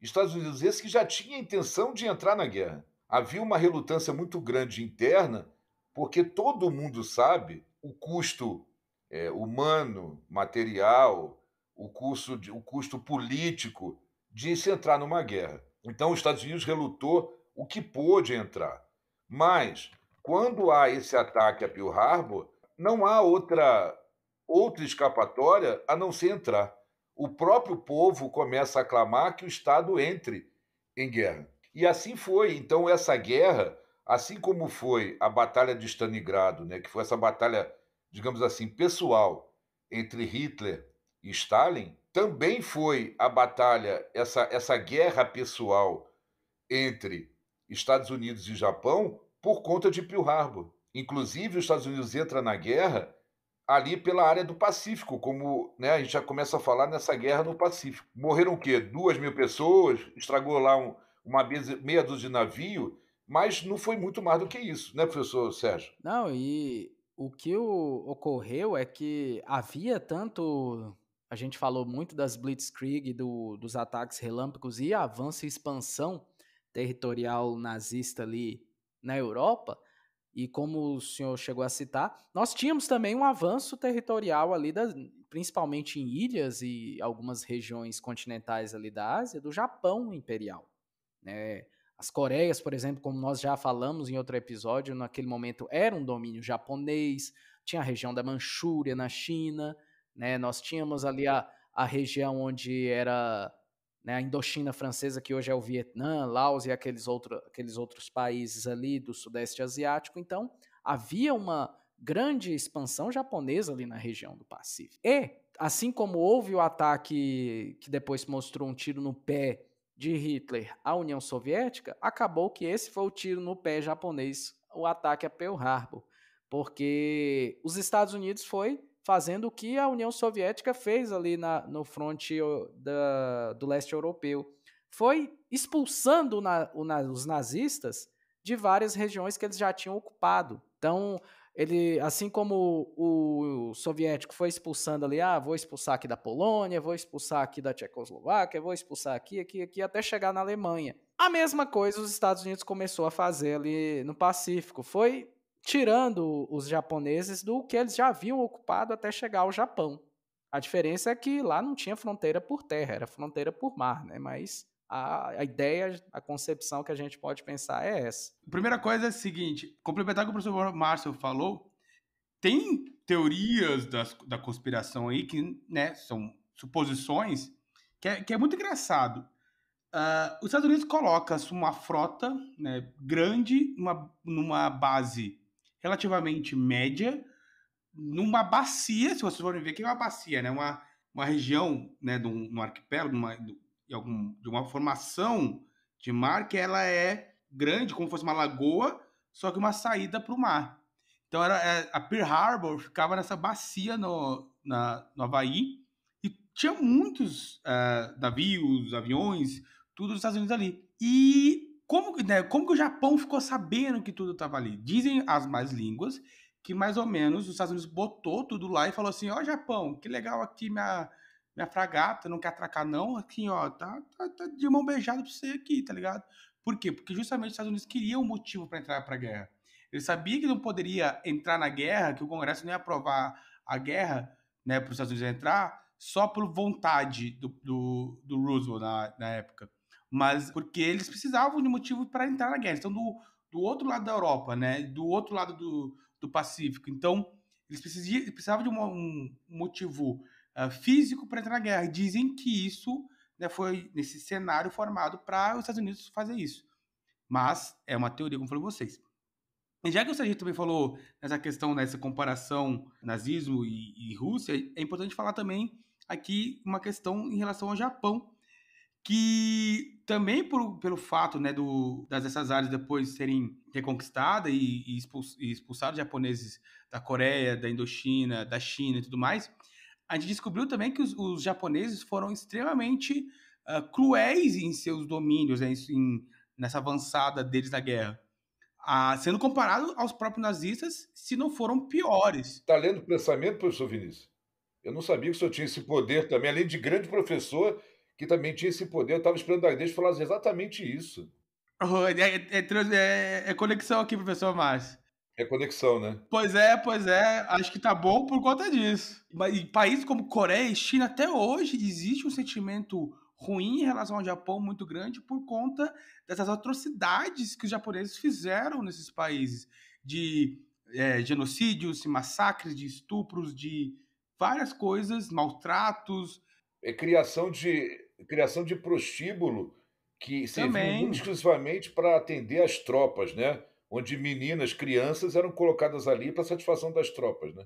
Speaker 3: Estados Unidos esse que já tinha a intenção de entrar na guerra. Havia uma relutância muito grande interna, porque todo mundo sabe o custo é, humano, material, o, custo de, o custo político de se entrar numa guerra. Então, os Estados Unidos relutou o que pôde entrar. Mas, quando há esse ataque a Pearl Harbor, não há outra outra escapatória a não ser entrar. O próprio povo começa a clamar que o Estado entre em guerra. E assim foi. Então, essa guerra, assim como foi a Batalha de Stalingrado, né, que foi essa batalha, digamos assim, pessoal entre Hitler e Stalin, também foi a batalha, essa, essa guerra pessoal entre Estados Unidos e Japão por conta de Pearl Harbor. Inclusive, os Estados Unidos entra na guerra ali pela área do Pacífico, como né, a gente já começa a falar nessa guerra no Pacífico. Morreram o quê? Duas mil pessoas, estragou lá um, uma meia dúzia de navio, mas não foi muito mais do que isso, né, professor Sérgio?
Speaker 2: Não, e o que o, ocorreu é que havia tanto. A gente falou muito das blitzkrieg, do, dos ataques relâmpagos e avanço e expansão territorial nazista ali na Europa, e como o senhor chegou a citar, nós tínhamos também um avanço territorial ali, das, principalmente em ilhas e algumas regiões continentais ali da Ásia, do Japão imperial. Né? As Coreias, por exemplo, como nós já falamos em outro episódio, naquele momento era um domínio japonês, tinha a região da Manchúria na China, né? nós tínhamos ali a, a região onde era né, a Indochina francesa, que hoje é o Vietnã, Laos e aqueles, outro, aqueles outros países ali do Sudeste Asiático. Então, havia uma grande expansão japonesa ali na região do Pacífico. E, assim como houve o ataque que depois mostrou um tiro no pé de Hitler à União Soviética, acabou que esse foi o tiro no pé japonês, o ataque a Pearl Harbor, porque os Estados Unidos foi fazendo o que a União Soviética fez ali na, no fronte da, do leste europeu. Foi expulsando na, na, os nazistas de várias regiões que eles já tinham ocupado. Então, ele, assim como o, o, soviético foi expulsando ali, ah, vou expulsar aqui da Polônia, vou expulsar aqui da Tchecoslováquia, vou expulsar aqui, aqui, aqui, até chegar na Alemanha. A mesma coisa os Estados Unidos começou a fazer ali no Pacífico. Foi tirando os japoneses do que eles já haviam ocupado até chegar ao Japão. A diferença é que lá não tinha fronteira por terra, era fronteira por mar, né? Mas a, a ideia, a concepção que a gente pode pensar é essa.
Speaker 1: A primeira coisa é a seguinte, complementar o que o professor Márcio falou, tem teorias das, da conspiração aí que, né, são suposições, que é, que é muito engraçado. Uh, os Estados Unidos colocam uma frota né, grande numa, numa base relativamente média, numa bacia, se vocês forem ver, que é uma bacia, né? Uma, uma região, né, de um, um arquipélago, de uma, de, algum, de uma formação de mar que ela é grande, como fosse uma lagoa, só que uma saída para o mar. Então era, é, a Pearl Harbor ficava nessa bacia no, na, no Havaí e tinha muitos eh, navios, aviões, tudo dos Estados Unidos ali. E como, né, como que o Japão ficou sabendo que tudo estava ali? Dizem as mais línguas que mais ou menos os Estados Unidos botou tudo lá e falou assim: ó, oh, Japão, que legal aqui minha, minha fragata, não quer atracar não, aqui ó, tá, tá, tá de mão beijada pra você aqui, tá ligado? Por quê? Porque justamente os Estados Unidos queriam um motivo para entrar pra guerra. Ele sabia que não poderia entrar na guerra, que o Congresso não ia aprovar a guerra, né, para os Estados Unidos entrar, só por vontade do, do, do Roosevelt na, na época mas porque eles precisavam de motivo para entrar na guerra. Então, do, do outro lado da Europa, né? Do outro lado do, do Pacífico. Então, eles precisavam de um, um motivo uh, físico para entrar na guerra. E dizem que isso né, foi nesse cenário formado para os Estados Unidos fazer isso. Mas é uma teoria, como eu falei para vocês. E já que o Sérgio também falou nessa questão, nessa comparação nazismo e, e Rússia, é importante falar também aqui uma questão em relação ao Japão, que também por, pelo fato né, do, das essas áreas depois serem reconquistadas e, e, expuls, e expulsados japoneses da Coreia, da Indochina, da China e tudo mais, a gente descobriu também que os, os japoneses foram extremamente uh, cruéis em seus domínios, né, em, nessa avançada deles na guerra. Ah, sendo comparado aos próprios
Speaker 3: nazistas, se não foram piores. Está lendo o pensamento, professor Vinícius? Eu não sabia que o senhor tinha esse poder também, além de grande professor que também tinha esse poder. Eu estava esperando a Inês falar exatamente isso.
Speaker 1: é, é é, é, é, conexão aqui, professor Márcio.
Speaker 3: É conexão, né?
Speaker 1: Pois é, pois é. Acho que tá bom por conta disso. Mas em países como Coreia e China, até hoje, existe um sentimento ruim em relação ao Japão muito grande por conta dessas atrocidades que os japoneses fizeram nesses países. De é, genocídios, massacres, de estupros, de várias coisas,
Speaker 3: maltratos. É criação de criação de prostíbulo que serviu exclusivamente para atender as tropas, né? Onde meninas, crianças eram colocadas ali para satisfação das tropas, né?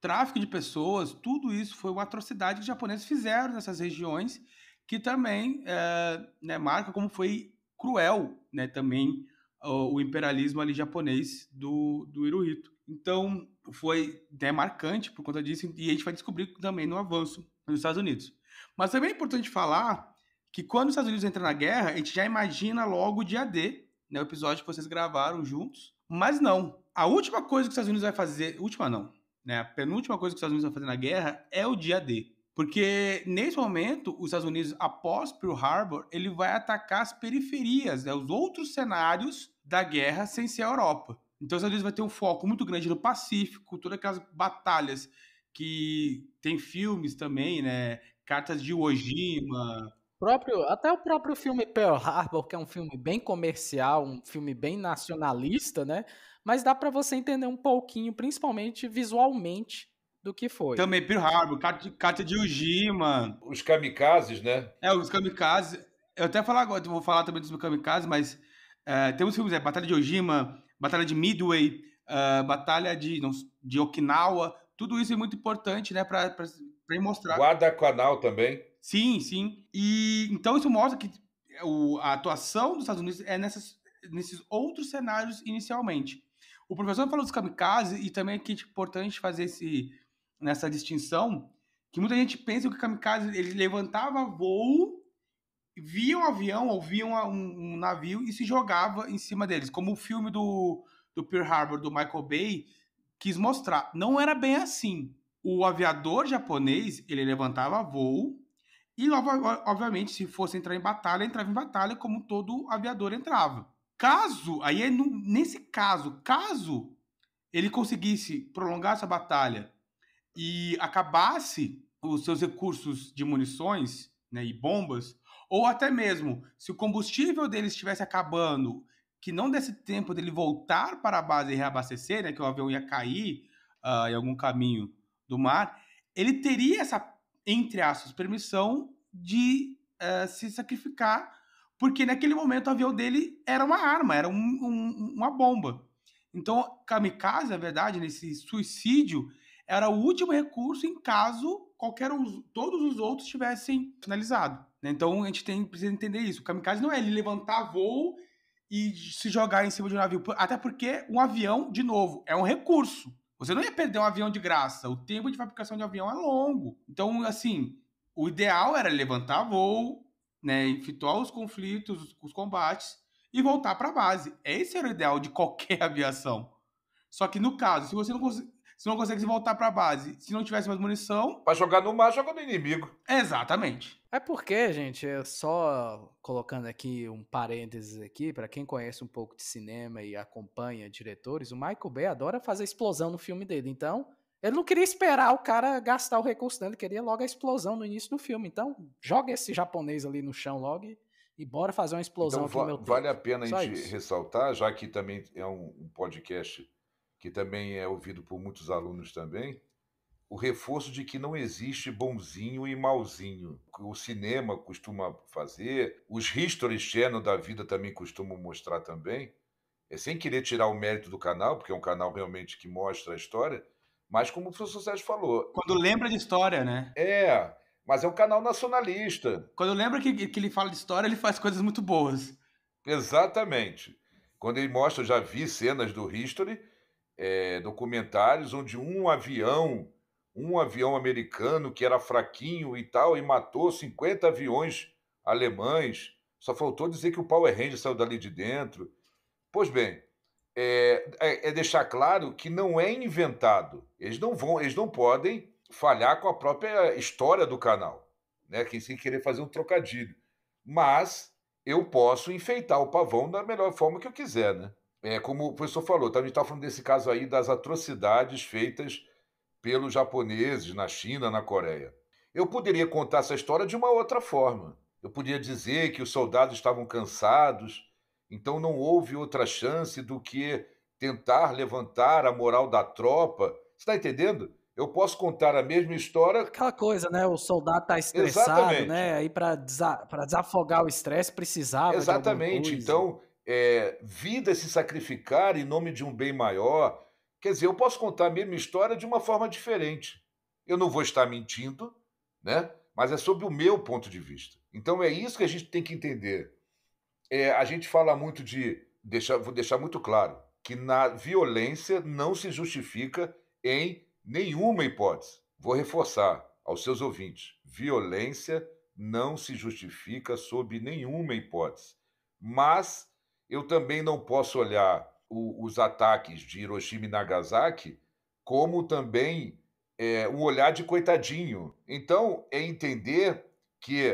Speaker 1: Tráfico de pessoas, tudo isso foi uma atrocidade que os japoneses fizeram nessas regiões, que também é, né, marca como foi cruel, né? Também o, o imperialismo ali japonês do, do Hirohito. Então foi né, marcante por conta disso e a gente vai descobrir também no avanço nos Estados Unidos. Mas também é importante falar que quando os Estados Unidos entra na guerra, a gente já imagina logo o dia D, né, o episódio que vocês gravaram juntos. Mas não. A última coisa que os Estados Unidos vai fazer, última não, né, a penúltima coisa que os Estados Unidos vai fazer na guerra é o dia D. Porque nesse momento, os Estados Unidos, após Pearl Harbor, ele vai atacar as periferias, né, os outros cenários da guerra sem ser a Europa. Então, os Estados Unidos vai ter um foco muito grande no Pacífico, todas aquelas batalhas que tem filmes também, né? cartas de Ojima.
Speaker 2: Próprio, até o próprio filme Pearl Harbor, que é um filme bem comercial, um filme bem nacionalista, né? Mas dá para você entender um pouquinho, principalmente visualmente, do que foi. Também Pearl
Speaker 1: Harbor, carta, de Ujima. Os kamikazes, né? É, os kamikazes. Eu até falar agora, vou falar também dos kamikazes, mas uh, filmes, é Batalha de Ojima, Batalha de Midway, uh, Batalha de, de Okinawa, tudo isso é muito importante, né, para mostrar.
Speaker 3: Guadalcanal também.
Speaker 1: Sim, sim. E então isso mostra que o, a atuação dos Estados Unidos é nessas, nesses outros cenários inicialmente. O professor falou dos kamikazes e também é que é importante fazer esse, nessa distinção que muita gente pensa que o kamikaze ele levantava voo, via um avião ou via um, um, navio e se jogava em cima deles, como o filme do, do Pearl Harbor do Michael Bay quis mostrar. Não era bem assim o aviador japonês ele levantava voo e, obviamente, se fosse entrar em batalha, entrava em batalha como todo aviador entrava. Caso, aí é nesse caso, caso ele conseguisse prolongar essa batalha e acabasse os seus recursos de munições né, e bombas, ou até mesmo se o combustível dele estivesse acabando, que não desse tempo dele voltar para a base e reabastecer, né, que o avião ia cair uh, em algum caminho do mar, ele teria essa, entre aspas, permissão de uh, se sacrificar, porque naquele momento o avião dele era uma arma, era um, um, uma bomba. Então, kamikaze, na verdade, nesse suicídio, era o último recurso em caso qualquer um, todos os outros tivessem finalizado. Né? Então a gente tem, precisa entender isso. O kamikaze não é ele levantar voo e se jogar em cima de um navio, até porque um avião, de novo, é um recurso. Você não ia perder um avião de graça. O tempo de fabricação de avião é longo. Então, assim, o ideal era levantar voo, né, efetuar os conflitos, os combates e voltar para a base. Esse era o ideal de qualquer aviação. Só que no caso, se você não conseguir se não consegue voltar para a base. Se não tivesse mais munição. Para jogar no mar, joga no inimigo. Exatamente.
Speaker 2: É porque, gente, é só colocando aqui um parênteses aqui, para quem conhece um pouco de cinema e acompanha diretores, o Michael Bay adora fazer explosão no filme dele. Então, ele não queria esperar o cara gastar o recurso dele, ele queria logo a explosão no início do filme. Então, joga esse japonês ali no chão logo e, e bora fazer uma explosão então, aqui, va Vale a pena Só a gente
Speaker 3: isso. ressaltar, já que também é um, um podcast que também é ouvido por muitos alunos também, o reforço de que não existe bonzinho e malzinho. O cinema costuma fazer, os history channel da vida também costumam mostrar também. É sem querer tirar o mérito do canal, porque é um canal realmente que mostra a história, mas como o professor Sérgio falou. Quando lembra de história, né? É, mas é um canal nacionalista. Quando lembra que, que ele fala de história, ele faz coisas muito boas. Exatamente. Quando ele mostra, eu já vi cenas do History, é, documentários onde um avião, um avião americano que era fraquinho e tal, e matou 50 aviões alemães. Só faltou dizer que o Power Ranger saiu dali de dentro. Pois bem, é, é, é deixar claro que não é inventado. Eles não vão, eles não podem falhar com a própria história do canal, né? Que sem querer fazer um trocadilho. Mas eu posso enfeitar o pavão da melhor forma que eu quiser, né? é, como o professor falou, tá, a gente está falando desse caso aí das atrocidades feitas pelos japoneses na China, na Coreia. Eu poderia contar essa história de uma outra forma. Eu poderia dizer que os soldados estavam cansados, então não houve outra chance do que tentar levantar a moral da tropa. Você está entendendo? Eu posso contar a mesma história. Aquela coisa,
Speaker 2: né? O soldado está estressado, Exatamente. né? Aí para desa... desafogar o estresse precisava. Exatamente.
Speaker 3: então, é, se sacrificar em nome de um bem maior. Quer dizer, eu posso contar a mesma história de uma forma diferente. Eu não vou estar mentindo, né? mas é sob o meu ponto de vista. Então é isso que a gente tem que entender. É, a gente fala muito de. Deixar, vou deixar muito claro que na violência não se justifica em nenhuma hipótese. Vou reforçar aos seus ouvintes: violência não se justifica sob nenhuma hipótese. Mas eu também não posso olhar o, os ataques de Hiroshima e Nagasaki como também é, um olhar de coitadinho. Então, é entender que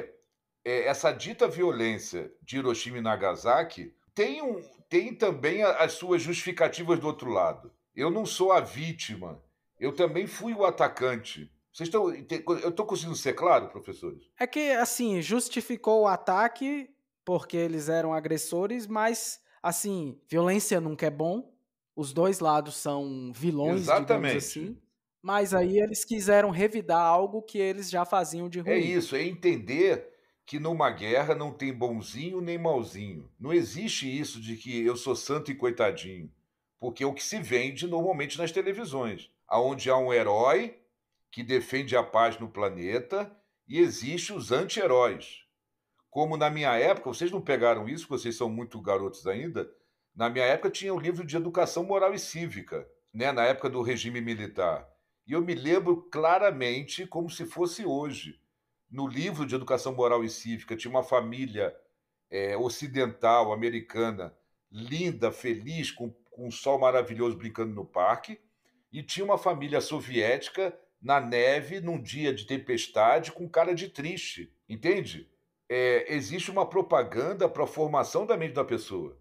Speaker 3: é, essa dita violência de Hiroshima e Nagasaki tem, um, tem também as suas justificativas do outro lado. Eu não sou a vítima, eu também fui o atacante. Vocês estão. Eu estou conseguindo ser claro, professores?
Speaker 2: É que, assim, justificou o ataque porque eles eram agressores, mas assim, violência nunca é bom. Os dois lados
Speaker 3: são vilões, Exatamente. assim.
Speaker 2: Mas aí eles quiseram revidar algo que eles já faziam de é ruim. É isso,
Speaker 3: é entender que numa guerra não tem bonzinho nem malzinho. Não existe isso de que eu sou santo e coitadinho, porque é o que se vende normalmente nas televisões, aonde há um herói que defende a paz no planeta e existe os anti-heróis, como na minha época, vocês não pegaram isso, vocês são muito garotos ainda. Na minha época tinha o um livro de educação moral e cívica, né, na época do regime militar. E eu me lembro claramente como se fosse hoje. No livro de educação moral e cívica tinha uma família é, ocidental, americana, linda, feliz, com, com um sol maravilhoso brincando no parque, e tinha uma família soviética na neve, num dia de tempestade, com cara de triste, entende? é, existe uma propaganda para a formação da mente da pessoa.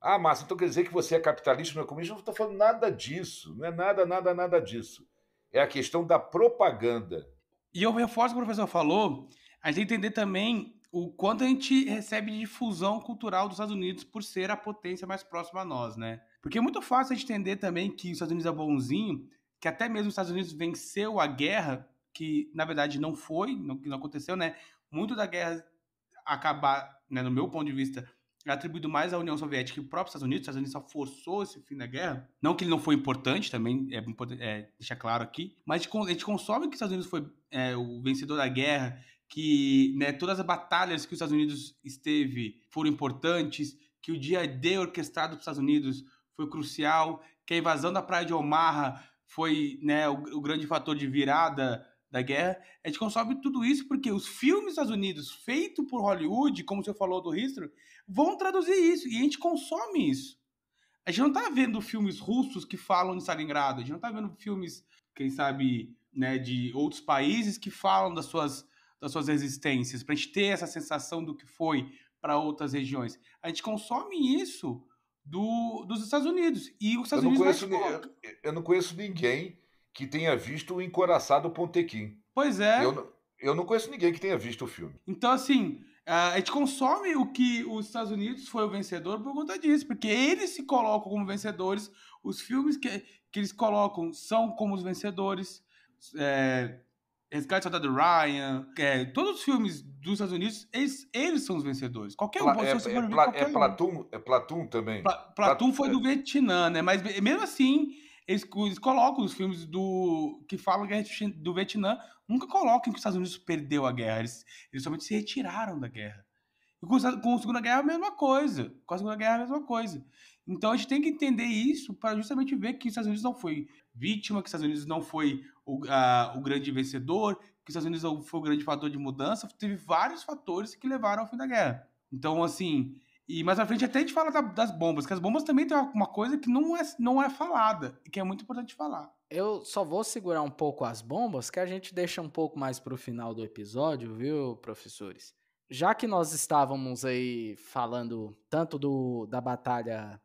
Speaker 3: Ah, Márcio, então quer dizer que você é capitalista, não é comunista? Não estou falando nada disso. Não é nada, nada, nada disso. É a questão da propaganda. E eu reforço
Speaker 1: o que o professor falou, a gente entender também o quanto a gente recebe de difusão cultural dos Estados Unidos por ser a potência mais próxima a nós, né? Porque é muito fácil a gente entender também que os Estados Unidos é bonzinho, que até mesmo os Estados Unidos venceu a guerra, que na verdade não foi, não, não aconteceu, né? Muito da guerra acabar, né, no meu ponto de vista, atribuído mais à União Soviética e os próprios Estados Unidos. Os Estados Unidos só forçou esse fim da guerra. Não que ele não foi importante, também é, é deixar claro aqui, mas a gente consome que os Estados Unidos foi é, o vencedor da guerra, que né, todas as batalhas que os Estados Unidos esteve foram importantes, que o dia D orquestrado os Estados Unidos foi crucial, que a invasão da Praia de Omaha foi né, o, o grande fator de virada da guerra, a gente consome tudo isso porque os filmes dos Estados Unidos feitos por Hollywood, como você falou do History, vão traduzir isso e a gente consome isso. A gente não tá vendo filmes russos que falam de Stalingrado, a gente não tá vendo filmes, quem sabe, né, de outros países que falam das suas, das suas resistências, pra gente ter essa sensação do que foi para outras regiões.
Speaker 3: A gente consome isso do, dos Estados Unidos e os Estados eu Unidos. Conheço, eu, eu não conheço ninguém que tenha visto o Encoraçado Pontequim. Pois é. Eu, eu não conheço ninguém que tenha visto o filme.
Speaker 1: Então, assim, a gente consome o que os Estados Unidos foi o vencedor por conta disso, porque eles se colocam como vencedores, os filmes que, que eles colocam são como os vencedores. É, Resgate Soldado Ryan, é, todos os filmes dos Estados Unidos, eles, eles são os vencedores. Qualquer Pla, um pode é, ser é, é, qualquer é, Platum,
Speaker 3: um. é Platum também. Pla, Platum,
Speaker 1: Platum foi é. do Vietnã, né? Mas mesmo assim, eles, eles colocam os filmes do que falam guerra do Vietnã, nunca colocam que os Estados Unidos perdeu a guerra, eles, eles somente se retiraram da guerra. E com, com a Segunda Guerra a mesma coisa, com a Segunda Guerra a mesma coisa. Então a gente tem que entender isso para justamente ver que os Estados Unidos não foi vítima, que os Estados Unidos não foi o, a, o grande vencedor, que os Estados Unidos não foi o grande fator de mudança, teve vários fatores que levaram ao fim da guerra. Então, assim,
Speaker 2: e mais à frente até a gente fala da, das bombas, que as bombas também tem uma coisa que não é, não é falada e que é muito importante falar. Eu só vou segurar um pouco as bombas, que a gente deixa um pouco mais pro final do episódio, viu, professores? Já que nós estávamos aí falando tanto do, da batalha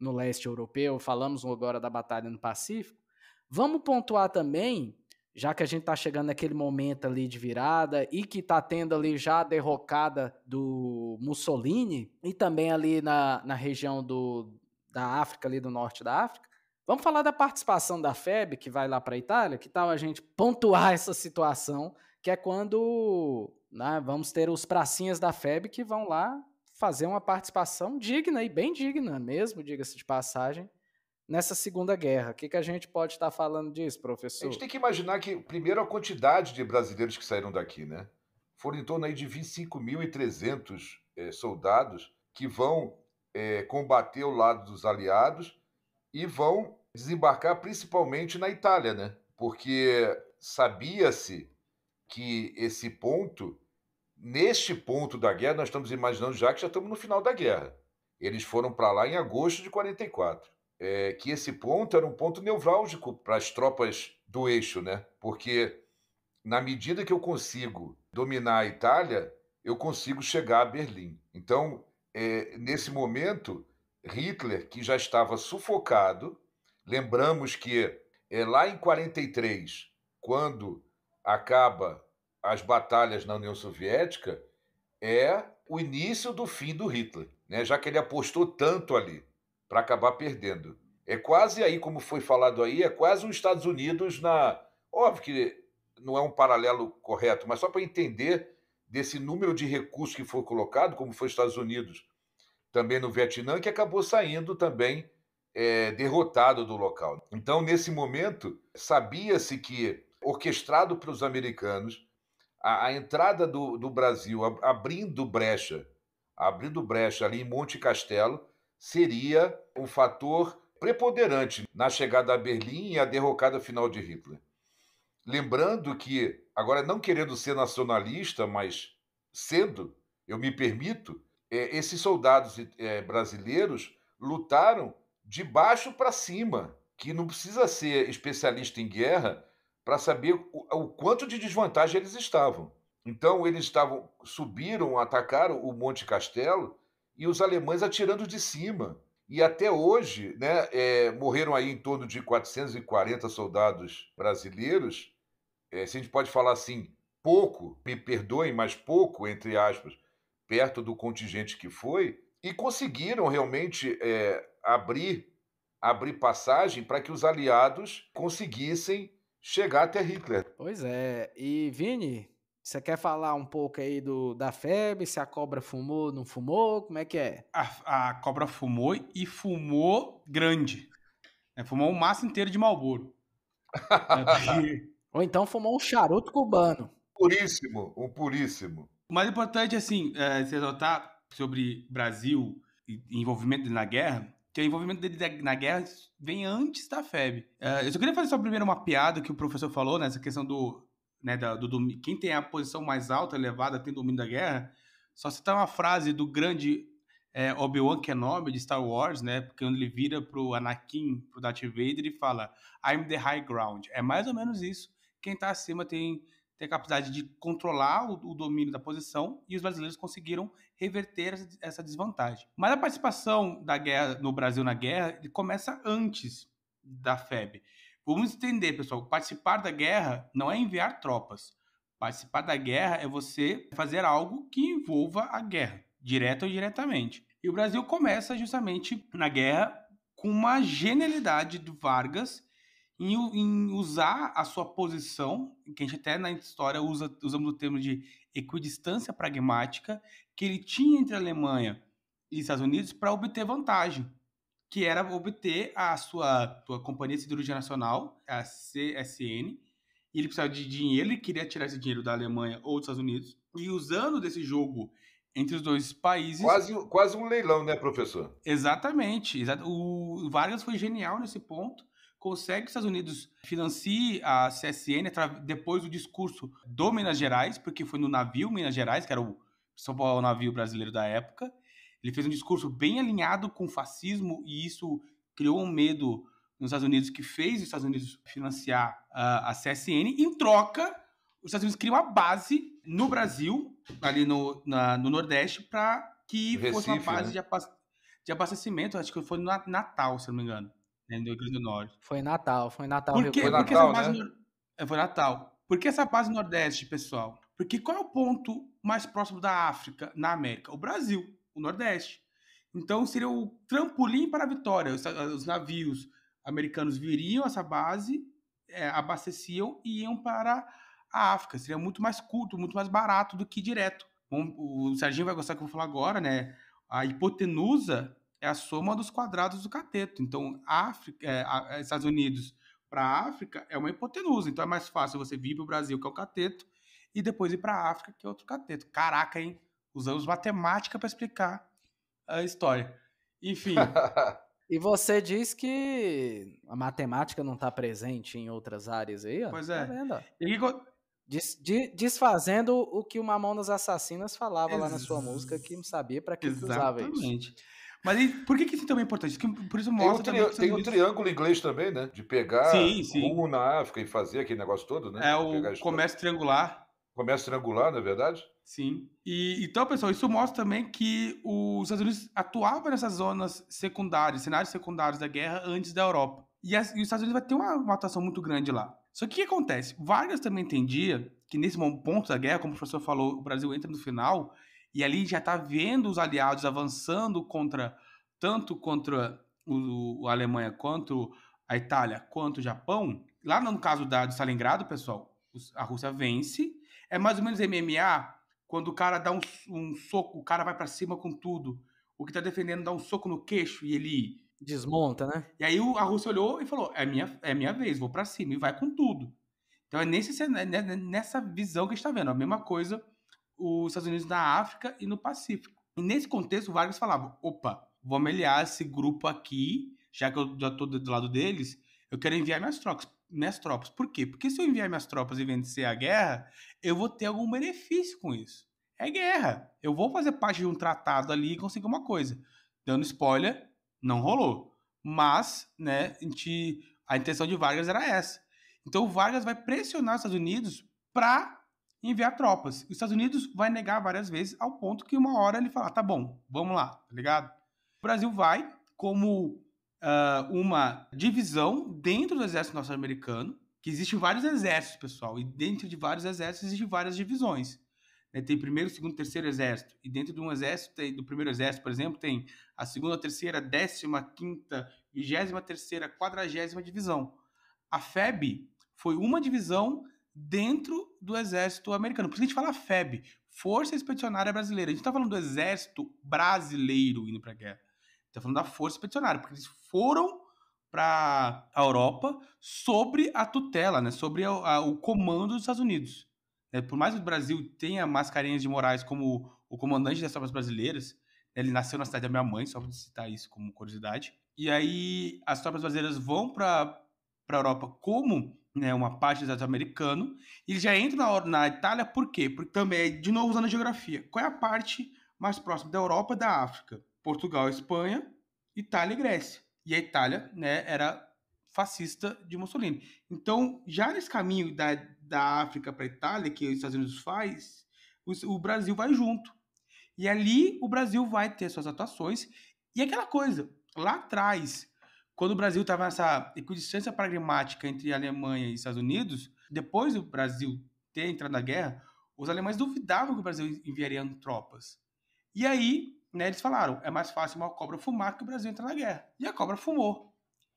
Speaker 2: no leste europeu, falamos agora da batalha no Pacífico, vamos pontuar também já que a gente está chegando naquele momento ali de virada e que está tendo ali já a derrocada do Mussolini e também ali na, na região do, da África, ali do norte da África, vamos falar da participação da FEB, que vai lá para a Itália? Que tal a gente pontuar essa situação, que é quando né, vamos ter os pracinhas da FEB que vão lá fazer uma participação digna e bem digna mesmo, diga-se de passagem, nessa Segunda Guerra. O que, que a gente pode estar falando disso, professor? A gente tem que imaginar
Speaker 3: que, primeiro, a quantidade de brasileiros que saíram daqui, né? Foram em torno aí de 25.300 eh, soldados que vão eh, combater o lado dos aliados e vão desembarcar principalmente na Itália, né? Porque sabia-se que esse ponto, neste ponto da guerra, nós estamos imaginando já que já estamos no final da guerra. Eles foram para lá em agosto de 44 é, que esse ponto era um ponto nevrálgico para as tropas do eixo, né? Porque na medida que eu consigo dominar a Itália, eu consigo chegar a Berlim. Então, é, nesse momento, Hitler, que já estava sufocado, lembramos que é lá em 43, quando acaba as batalhas na União Soviética, é o início do fim do Hitler, né? Já que ele apostou tanto ali para acabar perdendo. É quase aí, como foi falado aí, é quase os Estados Unidos na. Óbvio que não é um paralelo correto, mas só para entender desse número de recursos que foi colocado, como foi os Estados Unidos, também no Vietnã, que acabou saindo também é, derrotado do local. Então, nesse momento, sabia-se que, orquestrado para os americanos, a, a entrada do, do Brasil, abrindo brecha, abrindo brecha ali em Monte Castelo, seria um fator preponderante na chegada a Berlim e a derrocada final de Hitler. Lembrando que, agora não querendo ser nacionalista, mas sendo, eu me permito, é, esses soldados é, brasileiros lutaram de baixo para cima, que não precisa ser especialista em guerra para saber o, o quanto de desvantagem eles estavam. Então eles estavam, subiram, atacaram o Monte Castelo e os alemães atirando de cima. E até hoje, né, é, morreram aí em torno de 440 soldados brasileiros. É, se a gente pode falar assim, pouco, me perdoem, mas pouco, entre aspas, perto do contingente que foi, e conseguiram realmente é, abrir, abrir passagem para que os aliados conseguissem chegar até Hitler.
Speaker 2: Pois é. E Vini, você quer falar um pouco aí do, da febre, se a cobra fumou, não fumou, como é que é?
Speaker 1: A, a cobra fumou e fumou grande. É, fumou um maço inteiro de Malboro.
Speaker 2: É, Ou então fumou um charuto cubano. Puríssimo,
Speaker 3: o puríssimo.
Speaker 1: O mais importante, assim, é, se notar sobre Brasil e envolvimento dele na guerra, que o envolvimento dele na guerra vem antes da FEB. É, eu só queria fazer só primeiro uma piada que o professor falou, nessa né, questão do né, do, do, quem tem a posição mais alta, elevada, tem domínio da guerra, só citar uma frase do grande é, Obi-Wan Kenobi de Star Wars, né, porque quando ele vira pro Anakin, pro Darth Vader e fala I'm the high ground. É mais ou menos isso. Quem está acima tem, tem a capacidade de controlar o, o, domínio da posição e os brasileiros conseguiram reverter essa, essa desvantagem. Mas a participação da guerra no Brasil na guerra começa antes da FEB. Vamos entender, pessoal. Participar da guerra não é enviar tropas. Participar da guerra é você fazer algo que envolva a guerra, direta ou diretamente. E o Brasil começa justamente na guerra com uma genialidade do Vargas em, em, usar a sua posição, que a gente até na história usa, usamos o termo de equidistância pragmática, que ele tinha entre a Alemanha e Estados Unidos para obter vantagem que era obter a sua, sua companhia de cirurgia nacional, a CSN, e ele precisava de dinheiro, ele queria tirar esse dinheiro da Alemanha ou dos Estados Unidos, e usando desse jogo entre os dois países... Quase, quase um leilão,
Speaker 3: né, professor?
Speaker 1: Exatamente. o Vargas foi genial nesse ponto, consegue que os Estados Unidos financie a CSN depois do discurso do Minas Gerais, porque foi no navio Minas Gerais, que era o principal navio brasileiro da época, ele fez um discurso bem alinhado com o fascismo e isso criou um medo nos Estados Unidos que fez os Estados Unidos financiar uh, a CSN. Em troca, os Estados Unidos criam uma base no Brasil, ali no, na, no Nordeste, para que Recife, fosse uma né? base né? de, abaste de, abastecimento. Acho que foi no Natal, se não me engano, né, no Rio Grande do Norte.
Speaker 2: Foi Natal, foi Natal. Por que? Foi Porque essa base né? no...
Speaker 1: É, foi Natal. Por que essa base Nordeste, pessoal? Porque qual é o ponto mais próximo da África na América? O Brasil o Nordeste. Então seria o trampolim para a vitória. Os, ah, os navios americanos viriam essa base, é, abasteciam e iam para a África. Seria muito mais curto, muito mais barato do que direto. Bom, o Serginho vai gostar que eu vou falar agora, né? A hipotenusa é a soma dos quadrados do cateto. Então, África, é, a, Estados Unidos para a África é uma hipotenusa. Então, é mais fácil você vir para o Brasil, que é o cateto, e depois ir para a África, que é outro cateto. Caraca, hein? Usamos matemática para explicar a
Speaker 2: história. Enfim. e você diz que a matemática não está presente em outras áreas aí, ó. Pois é. Tá vendo? Des, de, desfazendo o que o Mamonas Assassinas falava Ex lá na sua música, que não sabia para que, usava isso. Exatamente. Mas e, por que, que isso é tão importante? Porque por isso mostra tem o, tem o triângulo
Speaker 3: inglês também, né? De pegar sim, sim. rumo na África e fazer aquele negócio todo, né? É o comércio triangular. Começa triangular, não é verdade? Sim. E, então, pessoal, isso mostra também que os Estados Unidos
Speaker 1: atuavam nessas zonas secundárias, cenários secundários da guerra antes da Europa. E, as, e os Estados Unidos vai ter uma, uma, atuação muito grande lá. Só que o que acontece? Vargas também entendia que nesse ponto da guerra, como o professor falou, o Brasil entra no final e ali já está vendo os aliados avançando contra tanto contra o, a Alemanha quanto a Itália quanto o Japão. Lá no caso da, do Stalingrado, pessoal, a Rússia vence é mais ou menos MMA, quando o cara dá um, um soco, o cara vai para cima com tudo. O que tá defendendo dá um soco no queixo e ele. Desmonta, né? E aí a Rússia olhou e falou: é minha, é minha vez, vou para cima e vai com tudo. Então é, nesse, é nessa visão que a gente tá vendo. A mesma coisa os Estados Unidos na África e no Pacífico. E nesse contexto, o Vargas falava: opa, vou ameliar esse grupo aqui, já que eu já tô do lado deles, eu quero enviar minhas trocas minhas tropas. Por quê? Porque se eu enviar minhas tropas e vencer a guerra, eu vou ter algum benefício com isso. É guerra. Eu vou fazer parte de um tratado ali e conseguir uma coisa. Dando spoiler, não rolou. Mas, né, a, gente, a intenção de Vargas era essa. Então o Vargas vai pressionar os Estados Unidos para enviar tropas. Os Estados Unidos vai negar várias vezes ao ponto que uma hora ele fala, tá bom, vamos lá, tá ligado? O Brasil vai como uh, uma divisão dentro do exército norte-americano, que existem vários exércitos, pessoal, e dentro de vários exércitos existem várias divisões. Né? Tem primeiro, segundo, terceiro exército, e dentro de um exército, tem, do primeiro exército, por exemplo, tem a segunda, terceira, décima, quinta, vigésima terceira, quadragésima divisão. A FEB foi uma divisão dentro do exército americano. Por isso que a gente fala FEB, Força Expedicionária Brasileira. A gente está falando do exército brasileiro indo para a guerra. Tá falando da força peticionária, porque eles foram para a Europa sobre a tutela, né? Sobre a, a, o comando dos Estados Unidos. Né? Por mais que o Brasil tenha Mascarenhas de Moraes como o comandante das tropas brasileiras, né? ele nasceu na cidade da minha mãe, só para citar isso como curiosidade. E aí as tropas brasileiras vão para a Europa como né, uma parte do Estado americano, e ele já entra na, na Itália por quê? Porque também, é, de novo usando a geografia, qual é a parte mais próxima da Europa e da África? Portugal, Espanha, Itália e Grécia. E a Itália né, era fascista de Mussolini. Então, já nesse caminho da, da África para a Itália, que os Estados Unidos faz, o, o Brasil vai junto. E ali o Brasil vai ter suas atuações. E aquela coisa, lá atrás, quando o Brasil estava nessa equidistância pragmática entre Alemanha e Estados Unidos, depois do Brasil ter entrado na guerra, os alemães duvidavam que o Brasil enviaria tropas. E aí né, eles falaram, é mais fácil uma cobra fumar que o Brasil entrar na guerra. E a cobra fumou.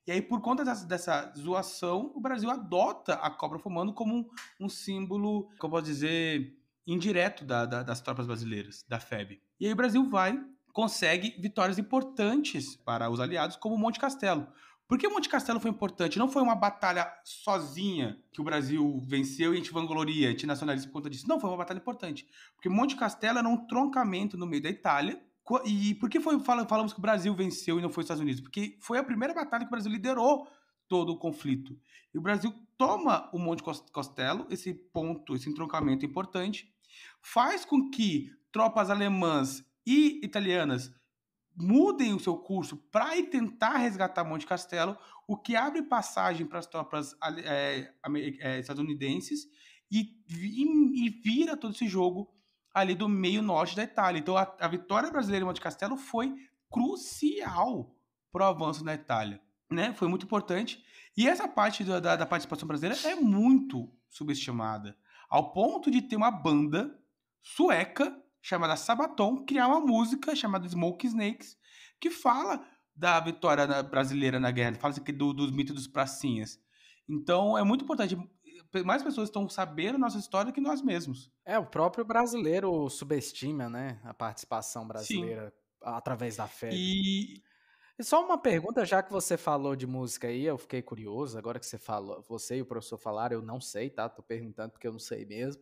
Speaker 1: E aí, por conta dessa, dessa zoação, o Brasil adota a cobra fumando como um, um símbolo, como eu posso dizer, indireto da, da, das tropas brasileiras, da FEB. E aí o Brasil vai, consegue vitórias importantes para os aliados, como Monte Castelo. Por que Monte Castelo foi importante? Não foi uma batalha sozinha que o Brasil venceu e a gente vangloria, a gente é nacionalista por conta disso. Não, foi uma batalha importante. Porque Monte Castelo era um troncamento no meio da Itália, e por que foi, falamos que o Brasil venceu e não foi os Estados Unidos? Porque foi a primeira batalha que o Brasil liderou todo o conflito. E o Brasil toma o Monte Castelo, esse ponto, esse entroncamento importante, faz com que tropas alemãs e italianas mudem o seu curso para tentar resgatar Monte Castelo, o que abre passagem para as tropas é, é, estadunidenses e, e, e vira todo esse jogo ali do meio norte da Itália. Então a, a vitória brasileira em Monte Castelo foi crucial para o avanço da Itália. Né? Foi muito importante. E essa parte da, da, da participação brasileira é muito subestimada. Ao ponto de ter uma banda sueca chamada Sabaton criar uma música chamada Smoke Snakes que fala da vitória brasileira na guerra, fala do, dos mitos dos pracinhas.
Speaker 2: Então é muito importante mais pessoas estão sabendo nossa história que nós mesmos. É, o próprio brasileiro subestima, né, a participação brasileira Sim. através da fé. E... e só uma pergunta, já que você falou de música aí, eu fiquei curioso, agora que você falou, você e o professor falaram, eu não sei, tá? Tô perguntando porque eu não sei mesmo.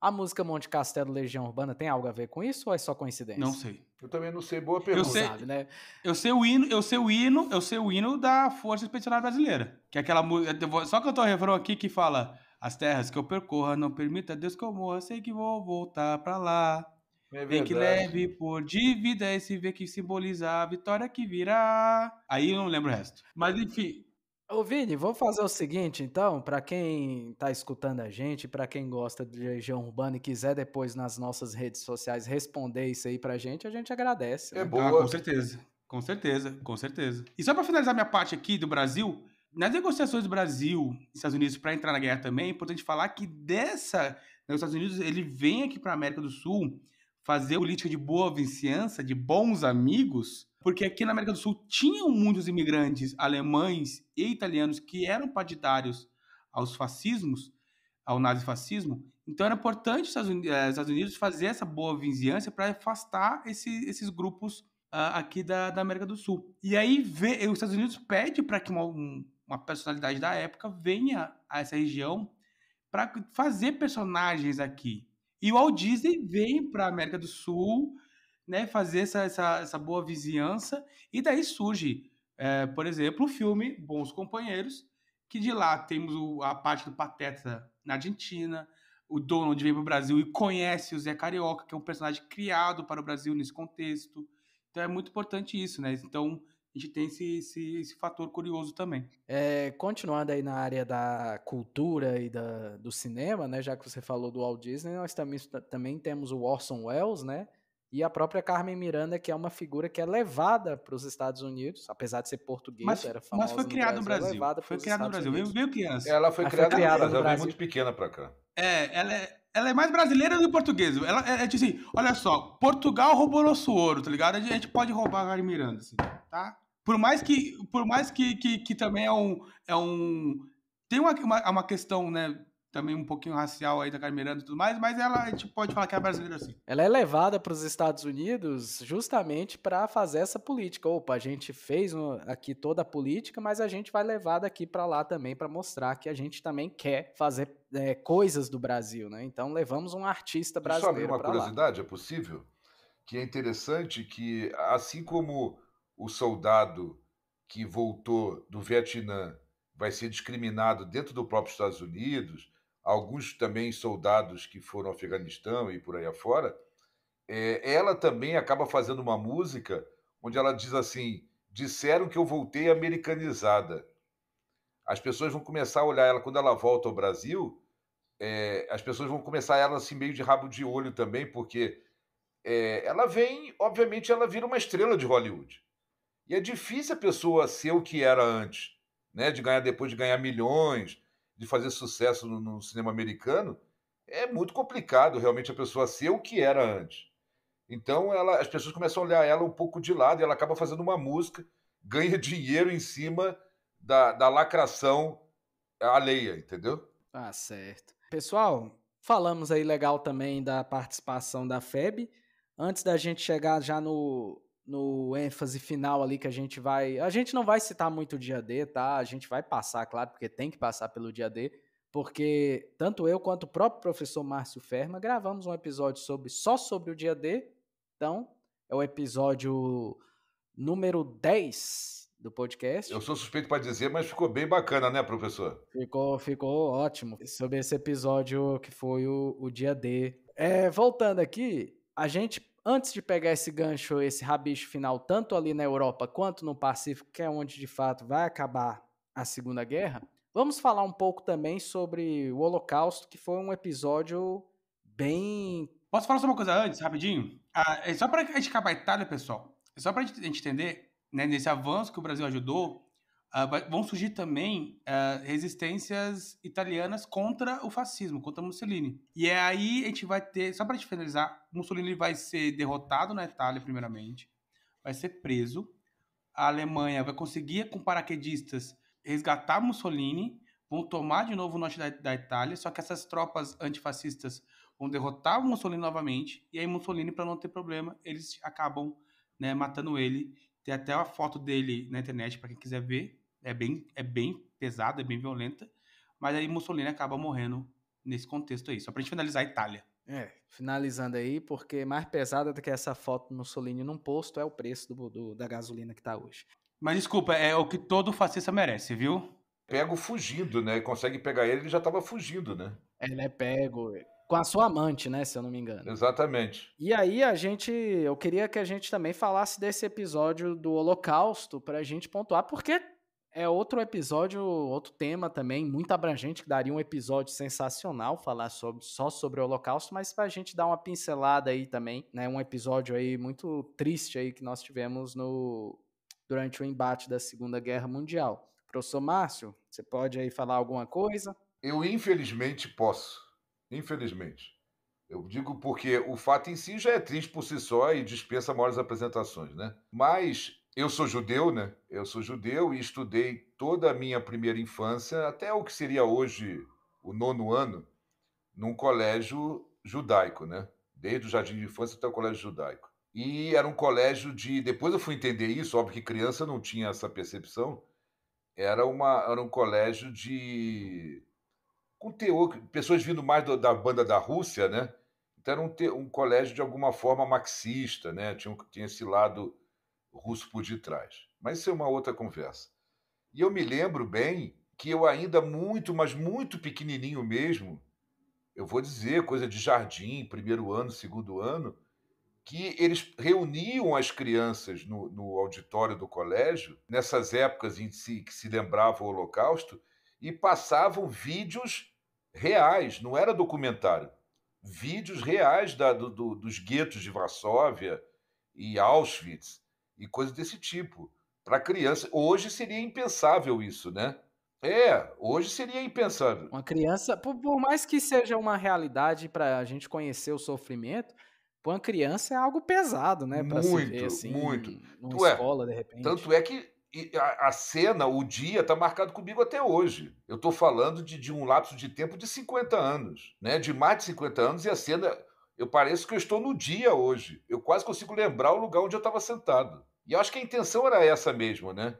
Speaker 2: A música Monte Castelo Legião Urbana tem algo a ver com isso ou é só coincidência? Não sei. Eu também não sei, boa pergunta. Eu sei, sabe,
Speaker 1: né? eu sei o hino, eu sei o hino, eu sei o hino da Força Expedicionária Brasileira, que é aquela música, só que eu tô refrão aqui que fala: "As terras que eu percorra, não permita Deus que eu morra, sei que vou voltar para lá".
Speaker 2: É que leve
Speaker 1: por dívida esse ver que simboliza a vitória que virá. Aí eu não lembro o resto. Mas enfim,
Speaker 2: Ô Vini, vamos fazer o seguinte então, para quem está escutando a gente, para quem gosta de Legião Urbana e quiser depois nas nossas redes sociais responder isso aí pra gente, a gente agradece. É né? É boa, ah, com certeza.
Speaker 1: Com certeza, com certeza. E só para finalizar minha parte aqui do Brasil, nas negociações do Brasil e Estados Unidos para entrar na guerra também, é importante falar que dessa, né, os Estados Unidos, ele vem aqui para a América do Sul fazer política de boa vizinhança, de bons amigos, porque aqui na América do Sul tinham muitos imigrantes alemães e italianos que eram partidários aos fascismos, ao nazifascismo. Então era importante os Estados eh, Unidos, fazer essa boa vizinhança para afastar esse, esses grupos uh, aqui da, da, América do Sul. E aí vê, os Estados Unidos pede para que uma, uma personalidade da época venha a essa região para fazer personagens aqui. E o Walt Disney vem para a América do Sul né, fazer essa, essa, essa boa vizinhança. E daí surge, é, por exemplo, o filme Bons Companheiros, que de lá temos o, a parte do Pateta na Argentina, o Donald vem para o Brasil e conhece o Zé Carioca, que é um personagem criado para o Brasil nesse contexto. Então é muito importante isso, né? Então a gente tem esse, esse, esse fator curioso também.
Speaker 2: É, continuando aí na área da cultura e da, do cinema, né? Já que você falou do Walt Disney, nós também, também temos o Orson Welles, né? e a própria Carmen Miranda, que é uma figura que é levada para os Estados Unidos, apesar de ser portuguesa, mas, era famosa. Mas foi criada no Brasil. No é Brasil. foi criada no Brasil, veio, veio criança. Ela foi, criada, foi criada, no Brasil, ela veio é muito
Speaker 3: pequena para cá.
Speaker 2: É, ela é, ela é mais
Speaker 1: brasileira do que portuguesa. Ela é, é tipo assim, olha só, Portugal roubou nosso ouro, tá ligado? A gente pode roubar a Carmen Miranda, assim, tá? Por mais que, por mais que, que, que também é um, é um tem uma, uma, uma questão, né, também um pouquinho racial aí da Carmiranda e tudo mais, mas ela a gente pode falar que é brasileira assim.
Speaker 2: Ela é levada para os Estados Unidos justamente para fazer essa política. Opa, a gente fez aqui toda a política, mas a gente vai levar daqui para lá também para mostrar que a gente também quer fazer é, coisas do Brasil, né? Então levamos um artista brasileiro. para lá. Só uma curiosidade?
Speaker 3: Lá. É possível? Que é interessante que, assim como o soldado que voltou do Vietnã vai ser discriminado dentro do próprio Estados Unidos, alguns também soldados que foram ao Afeganistão e por aí afora, é, ela também acaba fazendo uma música onde ela diz assim: disseram que eu voltei americanizada. As pessoas vão começar a olhar ela quando ela volta ao Brasil. É, as pessoas vão começar ela assim meio de rabo de olho também, porque é, ela vem, obviamente, ela vira uma estrela de Hollywood. E é difícil a pessoa ser o que era antes, né? De ganhar depois de ganhar milhões, de fazer sucesso no, no cinema americano, é muito complicado realmente a pessoa ser o que era antes. Então ela, as pessoas começam a olhar ela um pouco de lado e ela acaba fazendo uma música, ganha dinheiro em cima da, da lacração alheia, entendeu? Ah, certo.
Speaker 2: Pessoal, falamos aí legal também da participação da FEB. Antes da gente chegar já no, no ênfase final ali que a gente vai. A gente não vai citar muito o dia D, tá? A gente vai passar, claro, porque tem que passar pelo dia D, porque tanto eu quanto o próprio professor Márcio Ferma gravamos um episódio sobre só sobre o dia D. Então, é o episódio número 10
Speaker 3: do podcast. Eu sou suspeito para dizer, mas ficou bem bacana, né, professor?
Speaker 2: Ficou, ficou ótimo. Sobre esse episódio que foi o, o dia D. É, voltando aqui, a gente antes de pegar esse gancho, esse rabicho final, tanto ali na Europa quanto no Pacífico, que é onde de fato vai acabar a Segunda Guerra, vamos falar um pouco também sobre o Holocausto, que foi um episódio bem.
Speaker 1: Posso falar só uma coisa antes, rapidinho? Ah, é só para a gente acabar a Itália, pessoal. É só para a gente entender, né, nesse avanço que o Brasil ajudou, ah, vão surgir também uh, resistências italianas contra o fascismo, contra Mussolini. E é aí a gente vai ter, só para gente finalizar, Mussolini vai ser derrotado na Itália, primeiramente, vai ser preso. A Alemanha vai conseguir, com paraquedistas, resgatar Mussolini, vão tomar de novo o norte da, da Itália, só que essas tropas antifascistas vão derrotar o Mussolini novamente, e aí Mussolini, para não ter problema, eles acabam né, matando ele. Tem até uma foto dele na internet para quem quiser ver é bem, é bem pesada, é bem violenta, mas aí Mussolini acaba morrendo nesse contexto aí. Só pra gente finalizar a Itália.
Speaker 2: É, finalizando aí, porque mais pesada do que essa foto do Mussolini num posto é o preço do, do da
Speaker 3: gasolina que tá hoje. Mas desculpa, é o que todo fascista merece, viu? Pego fugindo, né? Consegue pegar ele, ele já tava fugindo, né?
Speaker 2: Ele é pego com a sua amante, né, se eu não me
Speaker 3: engano. Exatamente.
Speaker 2: E aí a gente, eu queria que a gente também falasse desse episódio do Holocausto para a gente pontuar, porque é outro episódio, outro tema também, muito abrangente, que daria um episódio sensacional falar sobre, só sobre o Holocausto, mas para a gente dar uma pincelada aí também, né? Um episódio aí muito triste aí que nós tivemos no durante o embate da Segunda Guerra Mundial. Professor Márcio, você pode aí falar
Speaker 3: alguma coisa? Eu infelizmente posso. Infelizmente. Eu digo porque o fato em si já é triste por si só e dispensa maiores apresentações, né? Mas eu sou judeu, né? Eu sou judeu e estudei toda a minha primeira infância, até o que seria hoje o nono ano, num colégio judaico, né? Desde o jardim de infância até o colégio judaico. E era um colégio de. Depois eu fui entender isso, óbvio que criança não tinha essa percepção. Era, uma, era um colégio de. Com teor, pessoas vindo mais do, da banda da Rússia, né? Então era um, te, um colégio de alguma forma marxista, né? Tinha, tinha esse lado russo por detrás. Mas isso é uma outra conversa. E eu me lembro bem que eu ainda muito, mas muito pequenininho mesmo, eu vou dizer, coisa de jardim, primeiro ano, segundo ano, que eles reuniam as crianças no, no auditório do colégio, nessas épocas em que se, que se lembrava o Holocausto, e passavam vídeos reais, não era documentário, vídeos reais da, do, do, dos guetos de Varsóvia e Auschwitz e coisas desse tipo. Para criança, hoje seria impensável isso, né? É, hoje seria impensável. Uma
Speaker 2: criança, por, por mais que seja uma realidade para a gente conhecer o
Speaker 3: sofrimento,
Speaker 2: para uma criança é algo pesado, né? Pra muito, se ver, assim, muito. Numa é, escola,
Speaker 3: de repente. Tanto é que a, a cena, o dia, está marcado comigo até hoje. Eu estou falando de, de um lapso de tempo de 50 anos, né? De mais de 50 anos, e a cena. Eu pareço que eu estou no dia hoje. Eu quase consigo lembrar o lugar onde eu estava sentado. E eu acho que a intenção era essa mesmo, né?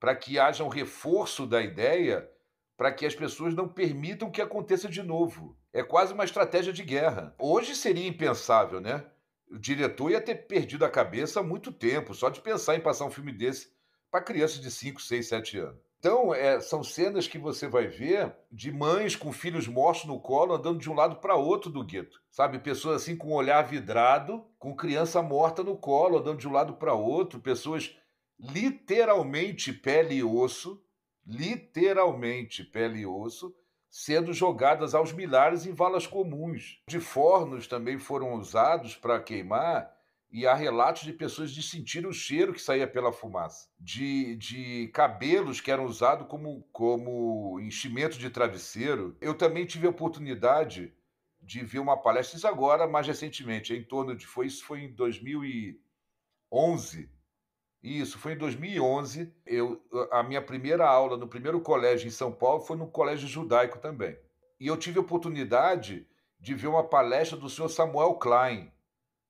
Speaker 3: Para que haja um reforço da ideia, para que as pessoas não permitam que aconteça de novo. É quase uma estratégia de guerra. Hoje seria impensável, né? O diretor ia ter perdido a cabeça há muito tempo, só de pensar em passar um filme desse para crianças de 5, 6, 7 anos. Então, é, são cenas que você vai ver de mães com filhos mortos no colo andando de um lado para outro do gueto, sabe? Pessoas assim com um olhar vidrado, com criança morta no colo andando de um lado para outro, pessoas literalmente pele e osso, literalmente pele e osso, sendo jogadas aos milhares em valas comuns. De fornos também foram usados para queimar e há relatos de pessoas de sentir o cheiro que saía pela fumaça, de, de cabelos que eram usados como, como enchimento de travesseiro. Eu também tive a oportunidade de ver uma palestra, isso agora, mais recentemente, é em torno de. Foi, isso foi em 2011. Isso, foi em 2011. Eu, a minha primeira aula no primeiro colégio em São Paulo foi no colégio judaico também. E eu tive a oportunidade de ver uma palestra do senhor Samuel Klein,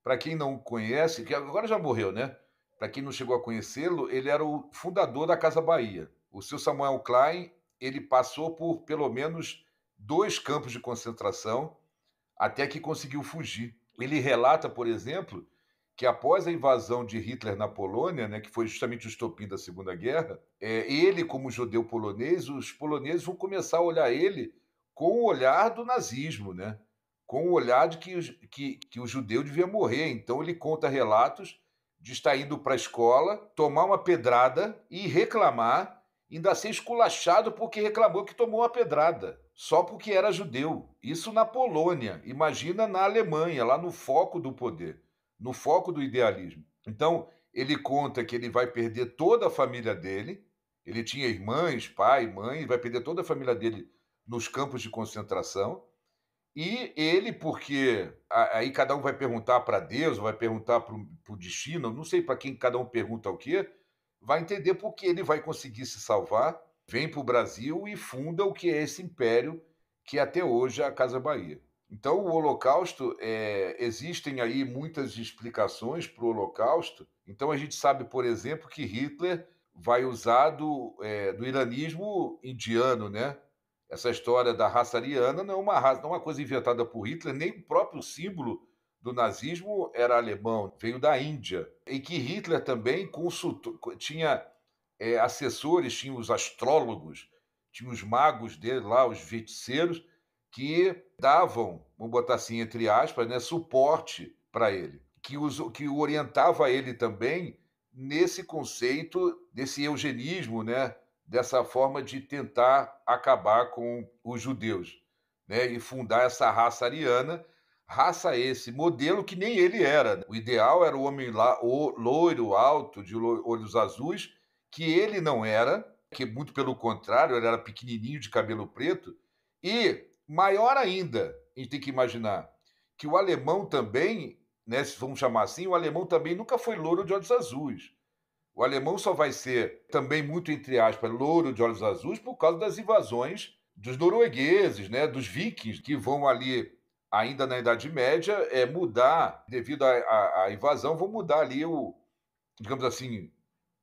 Speaker 3: para quem não conhece, que agora já morreu, né? Para quem não chegou a conhecê-lo, ele era o fundador da Casa Bahia. O seu Samuel Klein, ele passou por pelo menos dois campos de concentração até que conseguiu fugir. Ele relata, por exemplo, que após a invasão de Hitler na Polônia, né, que foi justamente o estopim da Segunda Guerra, é, ele, como judeu polonês, os poloneses vão começar a olhar ele com o olhar do nazismo, né? com o olhar de que, que, que o judeu devia morrer. Então ele conta relatos de estar indo para a escola, tomar uma pedrada e reclamar, ainda ser esculachado porque reclamou que tomou uma pedrada, só porque era judeu. Isso na Polônia, imagina na Alemanha, lá no foco do poder, no foco do idealismo. Então, ele conta que ele vai perder toda a família dele, ele tinha irmãs, pai, mãe, vai perder toda a família dele nos campos de concentração. E ele, porque aí cada um vai perguntar para Deus, vai perguntar para o destino, não sei para quem cada um pergunta o quê, vai entender porque ele vai conseguir se salvar, vem para o Brasil e funda o que é esse império que até hoje é a Casa Bahia. Então, o Holocausto, é, existem aí muitas explicações para o Holocausto. Então, a gente sabe, por exemplo, que Hitler vai usar do, é, do iranismo indiano, né? Essa história da raça ariana não é uma raça, não é uma coisa inventada por Hitler, nem o próprio símbolo do nazismo era alemão, veio da Índia, em que Hitler também consultou, tinha é, assessores, tinha os astrólogos, tinha os magos dele lá, os feiticeiros, que davam, vamos botar assim entre aspas, né, suporte para ele, que, os, que orientava ele também nesse conceito desse eugenismo, né, dessa forma de tentar acabar com os judeus né, e fundar essa raça ariana, raça esse modelo que nem ele era. Né. O ideal era o homem lá, o loiro, alto, de olhos azuis, que ele não era, que muito pelo contrário, ele era pequenininho de cabelo preto, e maior ainda, a gente tem que imaginar, que o alemão também, né, se vamos chamar assim, o alemão também nunca foi louro de olhos azuis. O alemão só vai ser também muito, entre aspas, louro de olhos azuis por causa das invasões dos noruegueses, né, dos vikings, que vão ali, ainda na Idade Média, é, mudar, devido à invasão, vão mudar ali o, digamos assim,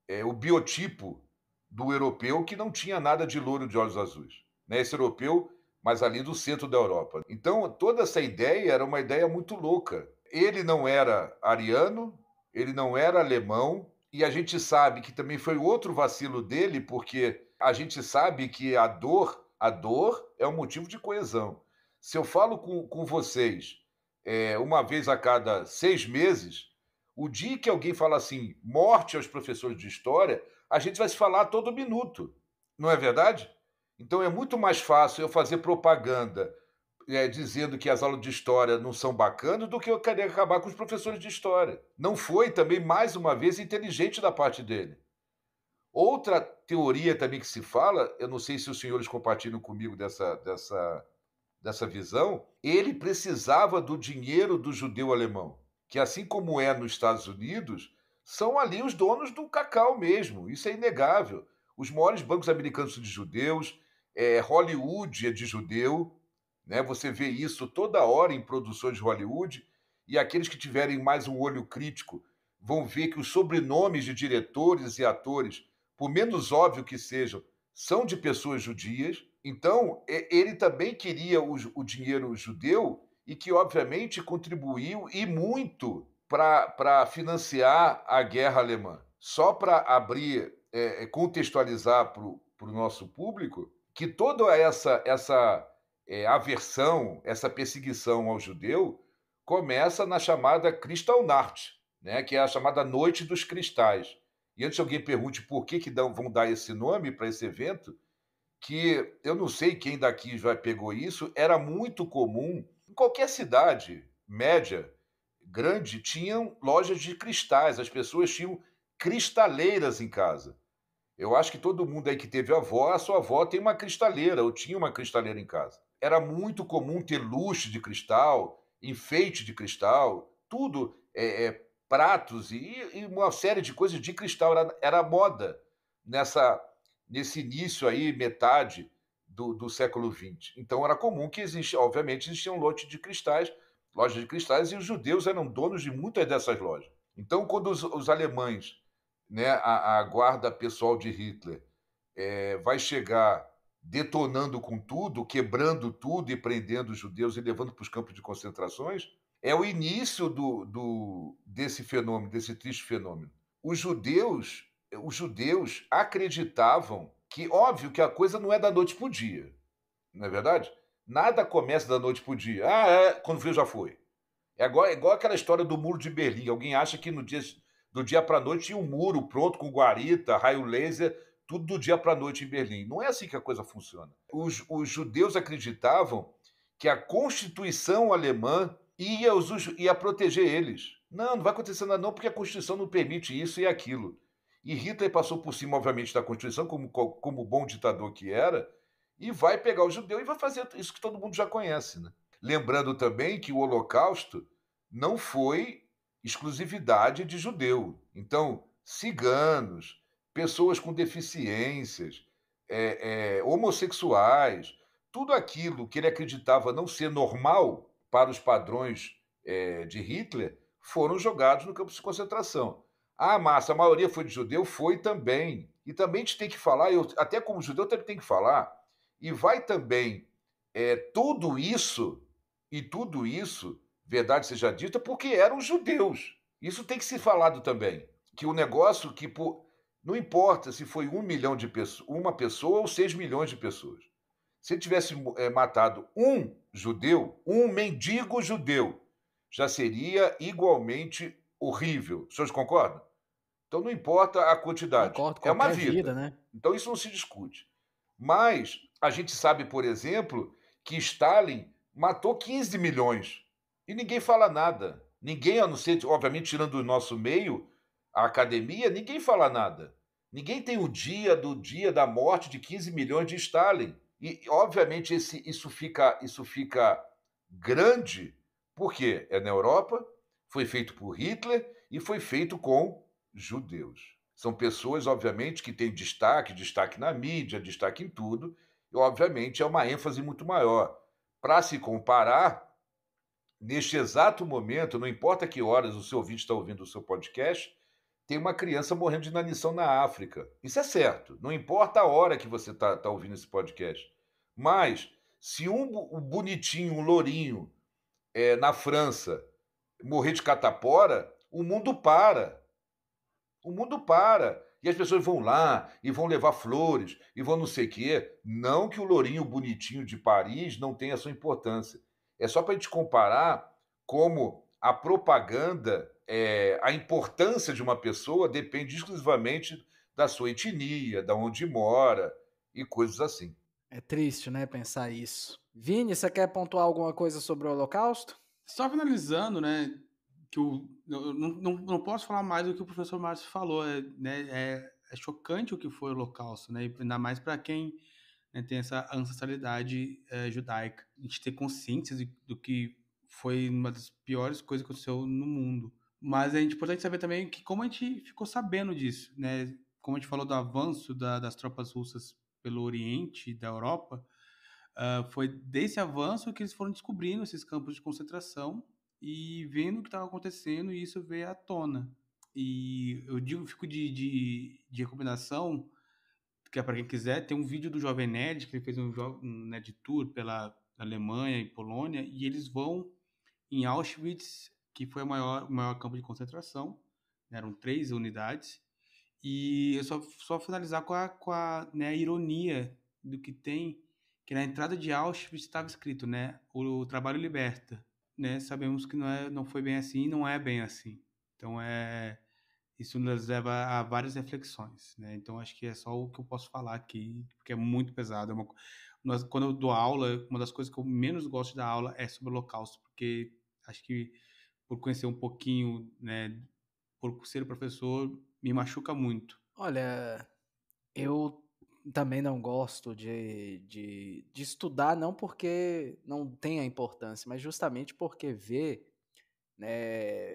Speaker 3: é, o biotipo do europeu que não tinha nada de louro de olhos azuis. Né, esse europeu, mas ali do centro da Europa. Então, toda essa ideia era uma ideia muito louca. Ele não era ariano, ele não era alemão, e a gente sabe que também foi outro vacilo dele, porque a gente sabe que a dor, a dor é um motivo de coesão. Se eu falo com, com vocês é, uma vez a cada seis meses, o dia que alguém fala assim, morte aos professores de história, a gente vai se falar todo minuto, não é verdade? Então é muito mais fácil eu fazer propaganda é, dizendo que as aulas de história não são bacanas do que eu queria acabar com os professores de história. Não foi também, mais uma vez, inteligente da parte dele. Outra teoria também que se fala, eu não sei se os senhores compartilham comigo dessa, dessa, dessa visão, ele precisava do dinheiro do judeu alemão, que assim como é nos Estados Unidos, são ali os donos do cacau mesmo, isso é inegável. Os maiores bancos americanos são de judeus, é, Hollywood é de judeu, né? Você vê isso toda hora em produções de Hollywood, e aqueles que tiverem mais um olho crítico vão ver que os sobrenomes de diretores e atores, por menos óbvio que sejam, são de pessoas judias. Então, ele também queria o, o dinheiro judeu e que, obviamente, contribuiu e muito para financiar a guerra alemã. Só para abrir, é, é contextualizar para o nosso público, que toda essa, essa é, aversão, essa perseguição ao judeu, começa na chamada Kristallnacht, né, que é a chamada Noite dos Cristais. E antes alguém pergunte por que, que dão, vão dar esse nome para esse evento, que eu não sei quem daqui já pegou isso, era muito comum em qualquer cidade média, grande, tinham lojas de cristais, as pessoas tinham cristaleiras em casa. Eu acho que todo mundo aí que teve avó, a sua avó tem uma cristaleira, ou tinha uma cristaleira em casa era muito comum ter luxo de cristal, enfeite de cristal, tudo, é, é, pratos e, e, uma série de coisas de cristal. Era, era moda nessa, nesse início aí, metade do, do século XX. Então era comum que existia, obviamente, existia um lote de cristais, lojas de cristais, e os judeus eram donos de muitas dessas lojas. Então, quando os, os alemães, né, a, a guarda pessoal de Hitler, é, vai chegar detonando com tudo, quebrando tudo e prendendo os judeus e levando para os campos de concentrações, é o início do, do, desse fenômeno, desse triste fenômeno. Os judeus, os judeus acreditavam que, óbvio, que a coisa não é da noite para o dia, não é verdade? Nada começa da noite para o dia. Ah, é, quando viu, já foi. É igual, é igual aquela história do muro de Berlim. Alguém acha que no dia, do dia para a noite tinha um muro pronto com guarita, raio laser tudo do dia para a noite em Berlim. Não é assim que a coisa funciona. Os, os judeus acreditavam que a Constituição alemã ia, os, ia proteger eles. Não, não vai acontecer nada não, porque a Constituição não permite isso e aquilo. E Hitler passou por cima, obviamente, da Constituição, como, como bom ditador que era, e vai pegar o judeu e vai fazer isso que todo mundo já conhece. Né? Lembrando também que o Holocausto não foi exclusividade de judeu. Então, ciganos, pessoas com deficiências, é, é, homossexuais, tudo aquilo que ele acreditava não ser normal para os padrões é, de Hitler foram jogados no campo de concentração. Ah, massa, a maioria foi de judeu? Foi também. E também a gente tem que falar, eu, até como judeu também tem que falar, e vai também é, tudo isso, e tudo isso, verdade seja dita, porque eram judeus. Isso tem que ser falado também. Que o negócio que, por, não importa se foi um milhão de pessoas, uma pessoa ou seis milhões de pessoas. Se ele tivesse é, matado um judeu, um mendigo judeu, já seria igualmente horrível. Os senhores concordam? Então não importa a quantidade. Concordo, é uma vida. vida né? Então isso não se discute. Mas a gente sabe, por exemplo, que Stalin matou 15 milhões e ninguém fala nada. Ninguém, a não ser, obviamente, tirando o nosso meio, a academia, ninguém fala nada. Ninguém tem o dia do dia da morte de 15 milhões de Stalin. E, obviamente, esse, isso, fica, isso fica grande, porque é na Europa, foi feito por Hitler e foi feito com judeus. São pessoas, obviamente, que têm destaque, destaque na mídia, destaque em tudo, e, obviamente, é uma ênfase muito maior. Para se comparar, neste exato momento, não importa que horas o seu ouvinte está ouvindo o seu podcast, tem uma criança morrendo de inanição na África. Isso é certo. Não importa a hora que você está tá ouvindo esse podcast. Mas, se um, um bonitinho, um lourinho, é, na França, morrer de catapora, o mundo para. O mundo para. E as pessoas vão lá e vão levar flores e vão não sei o quê. Não que o lourinho bonitinho de Paris não tenha sua importância. É só para a gente comparar como a propaganda é, a importância de uma pessoa depende exclusivamente da sua etnia, da onde mora e coisas assim. É triste, né, pensar
Speaker 2: isso. Vini, você quer pontuar alguma coisa sobre o Holocausto?
Speaker 3: Só finalizando, né,
Speaker 1: que eu não, não, não posso falar mais do que o professor Márcio falou, é, né, é, é chocante o que foi o Holocausto, né, ainda mais para quem né, tem essa ancestralidade é, judaica. A gente ter consciência de, do que foi uma das piores coisas que aconteceu no mundo. Mas é importante saber também que como a gente ficou sabendo disso, né? Como a gente falou do avanço da, das tropas russas pelo Oriente da Europa, uh, foi desse avanço que eles foram descobrindo esses campos de concentração e vendo o que estava acontecendo e isso veio à tona. E eu digo, fico de, de, de recomendação, que é para quem quiser, tem um vídeo do Jovem Nerd, que ele fez um, um Nerd Tour pela Alemanha e Polônia, e eles vão em Auschwitz que foi o maior, o maior campo de concentração, né, eram três unidades, e eu só, só finalizar com a, com a, né, ironia do que tem, que na entrada de Auschwitz estava escrito, né, o, o trabalho liberta, né, sabemos que não, é, não foi bem assim não é bem assim, então é, isso nos leva a várias reflexões, né? Então acho que é só o que eu posso falar aqui, porque é muito pesado. É uma... Nós, quando eu dou aula, uma das coisas que eu menos gosto da aula é sobre o Holocausto, porque acho que por conhecer um pouquinho, né, por ser professor, me machuca muito.
Speaker 2: Olha, eu também não gosto de, de, de, estudar, não porque não tenha importância, mas justamente porque ver né,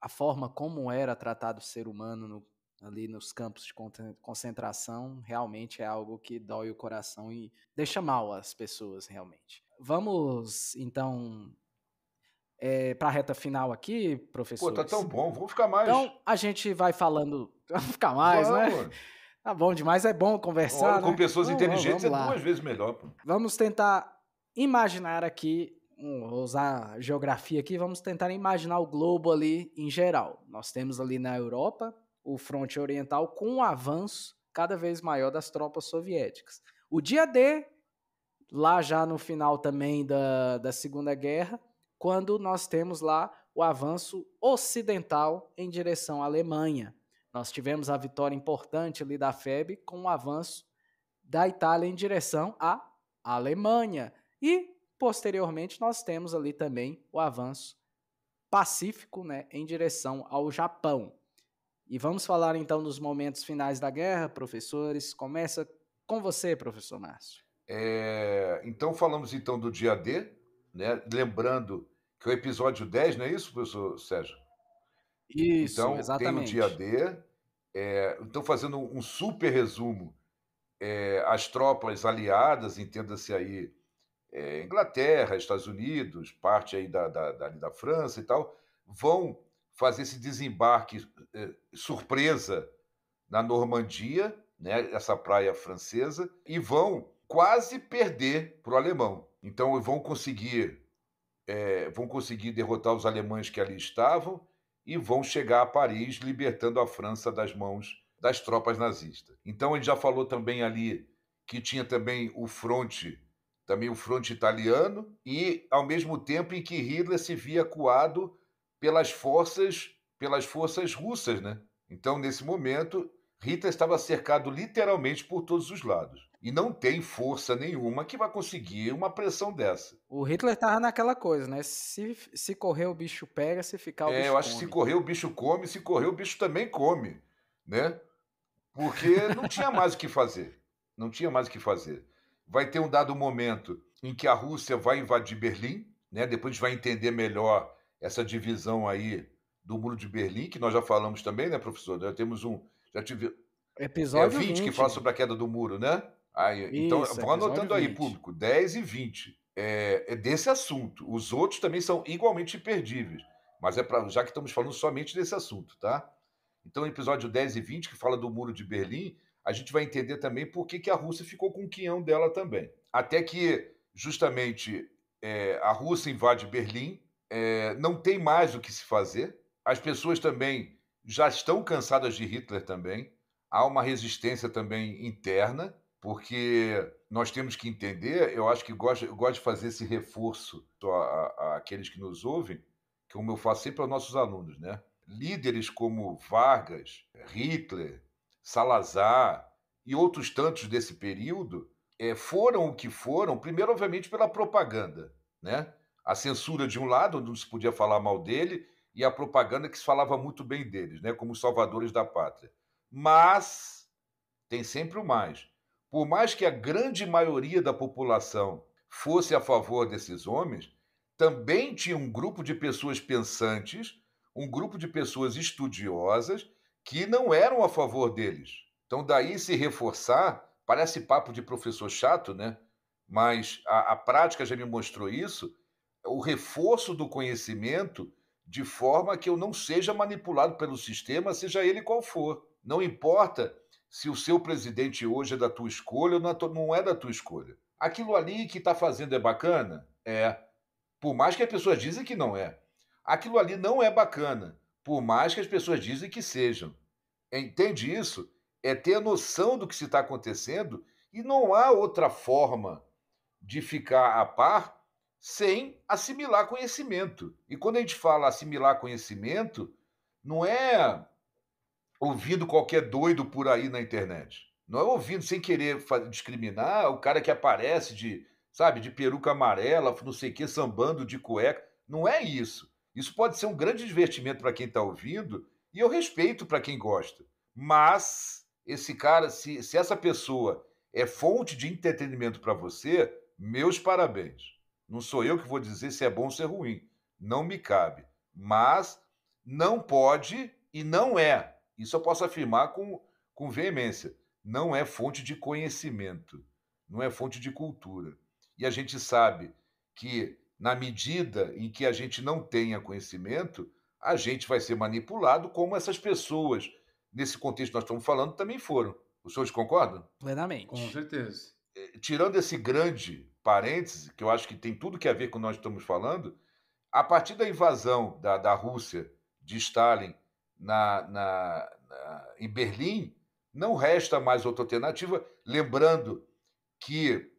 Speaker 2: a forma como era tratado o ser humano no, ali nos campos de concentração realmente é algo que dói o coração e deixa mal as pessoas realmente. Vamos então é, eh, para a reta final aqui, professor. Pô, tá tão bom, vamos ficar mais. Então, a gente vai falando. Vamos ficar mais, né? vamos. né? Tá bom demais, é bom conversar. Olha, né? Com pessoas então, inteligentes é duas vezes melhor. Pô. Vamos tentar imaginar aqui, vou usar geografia aqui, vamos tentar imaginar o globo ali em geral. Nós temos ali na Europa o fronte oriental com um avanço cada vez maior das tropas soviéticas. O dia D, lá já no final também da, da Segunda Guerra, quando nós temos lá o avanço ocidental em direção à Alemanha. Nós tivemos a vitória importante ali da FEB com o avanço da Itália em direção à Alemanha. E, posteriormente, nós temos ali também o avanço pacífico né, em direção ao Japão. E vamos falar então dos momentos finais da guerra, professores. Começa com você, professor Márcio.
Speaker 3: É, então falamos então do dia D, né? lembrando que é o episódio 10, não é isso, professor Sérgio? Isso, então, exatamente. Tem o dia D. É, então, fazendo um super resumo, é, as tropas aliadas, entenda-se aí, é, Inglaterra, Estados Unidos, parte aí da, da, da, da França e tal, vão fazer esse desembarque é, surpresa na Normandia, né, essa praia francesa, e vão quase perder para o alemão. Então vão conseguir é, vão conseguir derrotar os alemães que ali estavam e vão chegar a Paris libertando a França das mãos das tropas nazistas. Então ele já falou também ali que tinha também o fronte, também o fronte italiano e ao mesmo tempo em que Hitler se via coado pelas forças pelas forças russas, né? Então nesse momento Hitler estava cercado literalmente por todos os lados e não tem força nenhuma que vai conseguir uma pressão dessa.
Speaker 2: O Hitler estava naquela coisa, né? Se, se correr o bicho pega, se ficar o é, bicho eu acho come. que se
Speaker 3: correr o bicho come, se correr o bicho também come, né? Porque não tinha mais o que fazer. Não tinha mais o que fazer. Vai ter um dado momento em que a Rússia vai invadir Berlim, né? Depois a gente vai entender melhor essa divisão aí do Muro de Berlim, que nós já falamos também, né, professor? Já temos um, já tive é, episódio é, 20, 20 que fala sobre a queda do muro, né? Aí, então, vou é anotando aí, público, 10 e 20. É, é, desse assunto. Os outros também são igualmente imperdíveis, mas é para já que estamos falando somente desse assunto, tá? Então, episódio 10 e 20, que fala do Muro de Berlim, a gente vai entender também por que, que a Rússia ficou com o quinhão dela também. Até que, justamente, é, a Rússia invade Berlim, é, não tem mais o que se fazer, as pessoas também já estão cansadas de Hitler também, há uma resistência também interna, porque nós temos que entender, eu acho que gosto, eu gosto de fazer esse reforço àqueles que nos ouvem, que como eu faço sempre aos nossos alunos, né? Líderes como Vargas, Hitler, Salazar e outros tantos desse período é, foram o que foram, primeiro, obviamente, pela propaganda, né? A censura de um lado, onde não se podia falar mal dele, e a propaganda que se falava muito bem deles, né? Como salvadores da pátria. Mas tem sempre o mais por mais que a grande maioria da população fosse a favor desses homens, também tinha um grupo de pessoas pensantes, um grupo de pessoas estudiosas que não eram a favor deles. Então, daí se reforçar, parece papo de professor chato, né? Mas a, a prática já me mostrou isso, o reforço do conhecimento de forma que eu não seja manipulado pelo sistema, seja ele qual for. Não importa se o seu presidente hoje é da tua escolha ou não é, é da tua escolha. Aquilo ali que está fazendo é bacana? É. Por mais que as pessoas dizem que não é. Aquilo ali não é bacana, por mais que as pessoas dizem que sejam. Entende isso? É ter a noção do que se está acontecendo e não há outra forma de ficar a par sem assimilar conhecimento. E quando a gente fala assimilar conhecimento, não é ouvindo qualquer doido por aí na internet. Não é ouvindo sem querer discriminar o cara que aparece de, sabe, de peruca amarela, não sei o que, sambando de cueca. Não é isso. Isso pode ser um grande divertimento para quem está ouvindo e eu respeito para quem gosta. Mas esse cara, se, se essa pessoa é fonte de entretenimento para você, meus parabéns. Não sou eu que vou dizer se é bom ou se é ruim. Não me cabe. Mas não pode e não é isso eu posso afirmar com, com veemência. Não é fonte de conhecimento, não é fonte de cultura. E a gente sabe que, na medida em que a gente não tenha conhecimento, a gente vai ser manipulado, como essas pessoas, nesse contexto que nós estamos falando, também foram. Os senhores concordam? Plenamente. Com certeza. É, tirando esse grande parêntese, que eu acho que tem tudo que a ver com o que nós estamos falando, a partir da invasão da, da Rússia, de Stalin, na, na, na, em Berlim, não resta mais outra alternativa. Lembrando que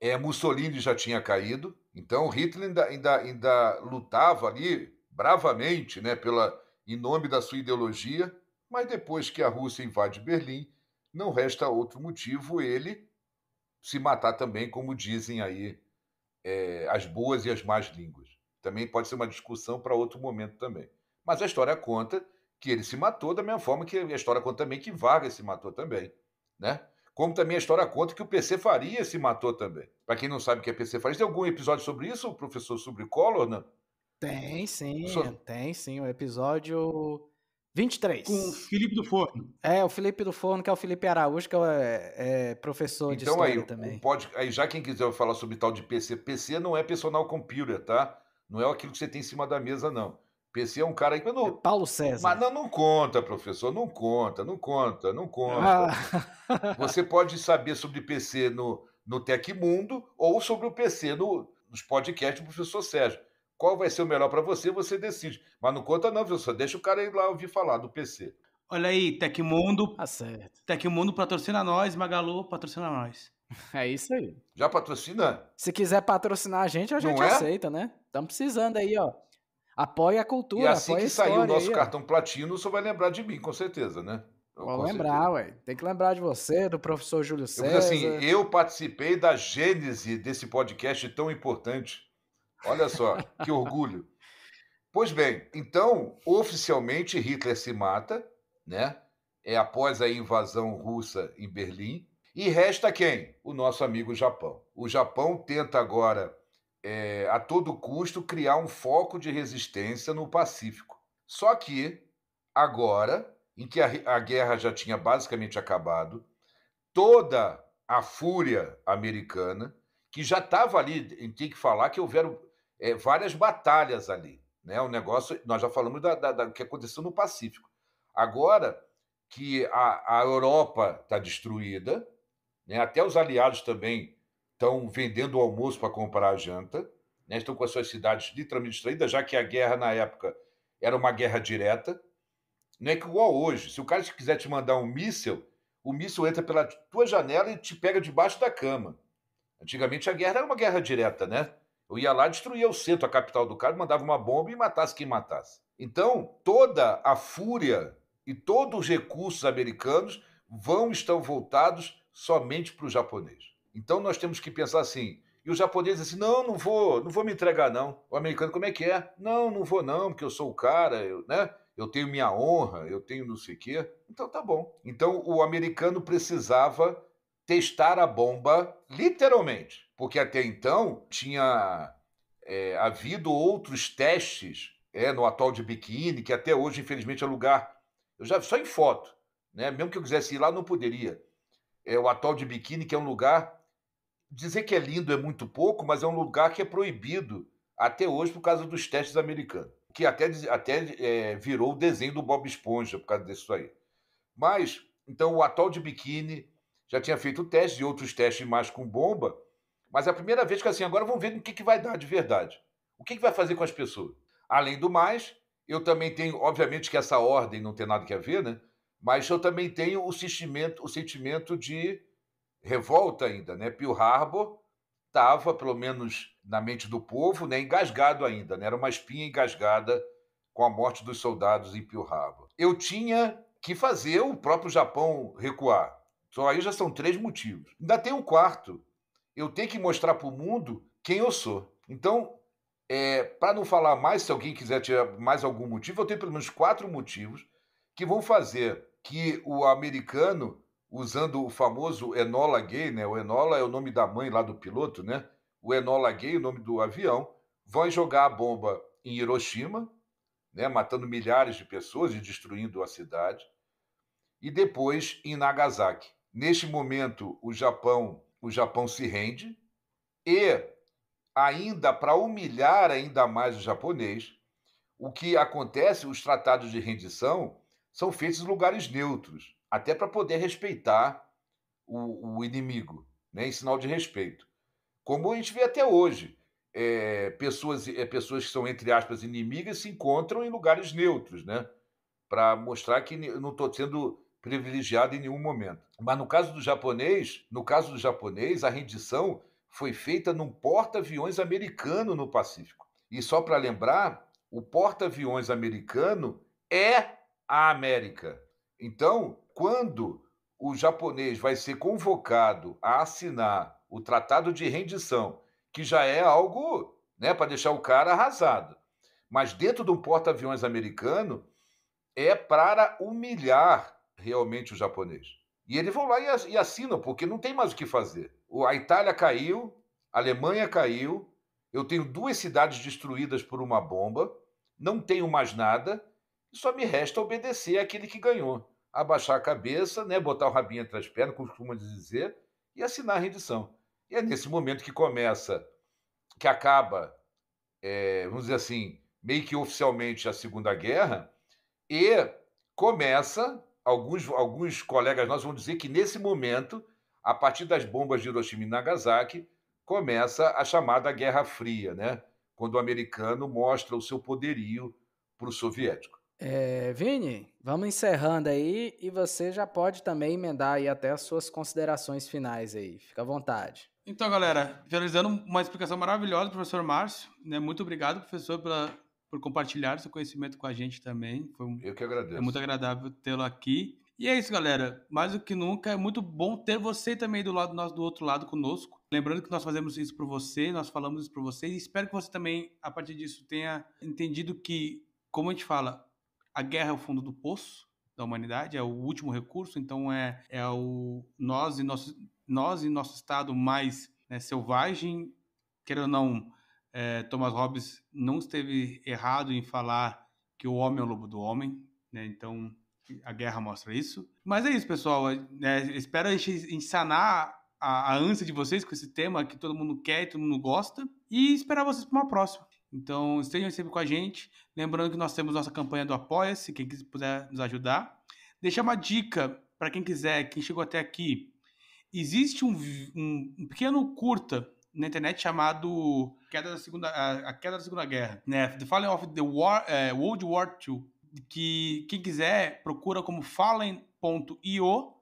Speaker 3: é, Mussolini já tinha caído, então Hitler ainda, ainda, ainda lutava ali bravamente né, pela, em nome da sua ideologia, mas depois que a Rússia invade Berlim, não resta outro motivo ele se matar também, como dizem aí é, as boas e as más línguas. Também pode ser uma discussão para outro momento também. Mas a história conta que ele se matou da mesma forma que a história conta também que Vargas se matou também, né? Como também a história conta que o PC Faria se matou também. Para quem não sabe o que é PC Faria, tem algum episódio sobre isso, professor, sobre Collor, né?
Speaker 2: Tem sim, so... tem sim, o um episódio 23. Com o Felipe do Forno. É, o Felipe do Forno, que é o Felipe Araújo, que é, é, é professor então, de história aí, também.
Speaker 3: Pode, aí já quem quiser falar sobre tal de PC, PC não é personal computer, tá? Não é aquilo que você tem em cima da mesa, não. PC é um cara que. Não, é Paulo César. Mas não, não, conta, professor, não conta, não conta, não conta. Ah. Você pode saber sobre PC no, no Tecmundo ou sobre o PC no, nos podcasts do professor Sérgio. Qual vai ser o melhor para você, você decide. Mas não conta, não, professor. Deixa o cara ir lá ouvir falar do PC.
Speaker 1: Olha aí, Tecmundo. Tá certo. Tecmundo patrocina nós, Magalu patrocina nós.
Speaker 3: É isso aí. Já patrocina?
Speaker 2: Se quiser patrocinar a gente, a gente é? aceita, né? Estamos precisando aí, ó. Apoia a cultura. E assim que história, sair o nosso aí, cartão
Speaker 3: platino, o senhor vai lembrar de mim, com certeza, né? Vou lembrar,
Speaker 2: ué. Tem que lembrar de você, do professor Júlio assim, César. Eu, assim,
Speaker 3: eu participei da gênese desse podcast tão importante. Olha só, que orgulho. Pois bem, então, oficialmente Hitler se mata, né? É após a invasão russa em Berlim. E resta quem? O nosso amigo Japão. O Japão tenta agora é, a todo custo criar um foco de resistência no Pacífico. Só que, agora, em que a, a guerra já tinha basicamente acabado, toda a fúria americana, que já estava ali, tem que falar que houveram é, várias batalhas ali. Né? O negócio, nós já falamos da, da, da que aconteceu no Pacífico. Agora que a, a Europa está destruída, né? até os aliados também estão vendendo o almoço para comprar a janta, né? estão com as suas cidades literalmente distraídas, já que a guerra na época era uma guerra direta. Não é que igual hoje, se o cara quiser te mandar um míssil, o míssil entra pela tua janela e te pega debaixo da cama. Antigamente a guerra era uma guerra direta, né? Eu ia lá, destruía o centro, a capital do cara, mandava uma bomba e matasse quem matasse. Então, toda a fúria e todos os recursos americanos vão estão voltados somente para o japonês. Então nós temos que pensar assim. E o japonês assim, não, não vou, não vou me entregar não. O americano, como é que é? Não, não vou não, porque eu sou o cara, eu, né? Eu tenho minha honra, eu tenho não sei o quê. Então tá bom. Então o americano precisava testar a bomba literalmente, porque até então tinha é, havido outros testes é, no atol de Biquíni, que até hoje infelizmente é lugar. Eu já só em foto, né? Mesmo que eu quisesse ir lá, não poderia. É o atol de Biquíni, que é um lugar dizer que é lindo é muito pouco, mas é um lugar que é proibido até hoje por causa dos testes americanos, que até, até é, virou o desenho do Bob Esponja por causa disso aí. Mas, então, o atol de biquíni já tinha feito testes e outros testes mais com bomba, mas é a primeira vez que assim, agora vamos ver no que, que vai dar de verdade. O que, que vai fazer com as pessoas? Além do mais, eu também tenho, obviamente que essa ordem não tem nada a ver, né? Mas eu também tenho o sentimento, o sentimento de revolta ainda, né? Pearl Harbor estava, pelo menos na mente do povo, né, engasgado ainda, né? Era uma espinha engasgada com a morte dos soldados em Pearl Harbor. Eu tinha que fazer o próprio Japão recuar. Só aí já são três motivos. Ainda tem um quarto. Eu tenho que mostrar para o mundo quem eu sou. Então, é, para não falar mais, se alguém quiser tirar mais algum motivo, eu tenho pelo menos quatro motivos que vão fazer que o americano usando o famoso Enola Gay, né? O Enola é o nome da mãe lá do piloto, né? O Enola Gay, o nome do avião, vão jogar a bomba em Hiroshima, né? Matando milhares de pessoas e destruindo a cidade. E depois em Nagasaki. Neste momento, o Japão, o Japão se rende e ainda para humilhar ainda mais o japonês, o que acontece, os tratados de rendição são feitos em lugares neutros até para poder respeitar o, o, inimigo, né? em sinal de respeito. Como a gente vê até hoje, é, pessoas, é, pessoas que são, entre aspas, inimigas se encontram em lugares neutros, né? para mostrar que não estou sendo privilegiado em nenhum momento. Mas no caso do japonês, no caso do japonês, a rendição foi feita num porta-aviões americano no Pacífico. E só para lembrar, o porta-aviões americano é a América. Então, quando o japonês vai ser convocado a assinar o tratado de rendição, que já é algo né, para deixar o cara arrasado. Mas dentro de um porta-aviões americano, é para humilhar realmente o japonês. E eles vão lá e assinam, porque não tem mais o que fazer. A Itália caiu, a Alemanha caiu, eu tenho duas cidades destruídas por uma bomba, não tenho mais nada, e só me resta obedecer àquele que ganhou abaixar a cabeça, né, botar o rabinho entre as pernas, como costuma dizer, e assinar a rendição. E é nesse momento que começa, que acaba, é, vamos dizer assim, meio que oficialmente a Segunda Guerra, e começa, alguns, alguns colegas nossos vão dizer que nesse momento, a partir das bombas de Hiroshima e Nagasaki, começa a chamada Guerra Fria, né? quando o americano mostra o seu poderio para o soviético.
Speaker 2: É, Vini, vamos encerrando aí e você já pode também emendar aí até as suas considerações finais aí. Fica à vontade.
Speaker 1: Então, galera, finalizando uma explicação maravilhosa do professor Márcio. Né? Muito obrigado, professor, pela, por compartilhar seu conhecimento com a gente também. Foi um, Eu que agradeço. É muito agradável tê-lo aqui. E é isso, galera. Mais do que nunca, é muito bom ter você também do lado nós do outro lado conosco. Lembrando que nós fazemos isso por você, nós falamos isso por vocês. Espero que você também, a partir disso, tenha entendido que, como a gente fala, a guerra é o fundo do poço da humanidade, é o último recurso, então é, é o nós e nosso, nós e nosso estado mais né, selvagem. Quer ou não, é, Thomas Hobbes não esteve errado em falar que o homem é o lobo do homem, né? então a guerra mostra isso. Mas é isso, pessoal. É, né, espero a gente a, a ânsia de vocês com esse tema que todo mundo quer e todo mundo gosta. E esperar vocês para uma próxima. Então estejam sempre com a gente. Lembrando que nós temos nossa campanha do Apoia-se, quem quiser nos ajudar. Deixar uma dica para quem quiser, quem chegou até aqui. Existe um, um, um pequeno curta na internet chamado Queda da Segunda, a, a, Queda da Segunda Guerra, né? The Fallen of the War, é, World War II, que quem quiser procura como fallen.io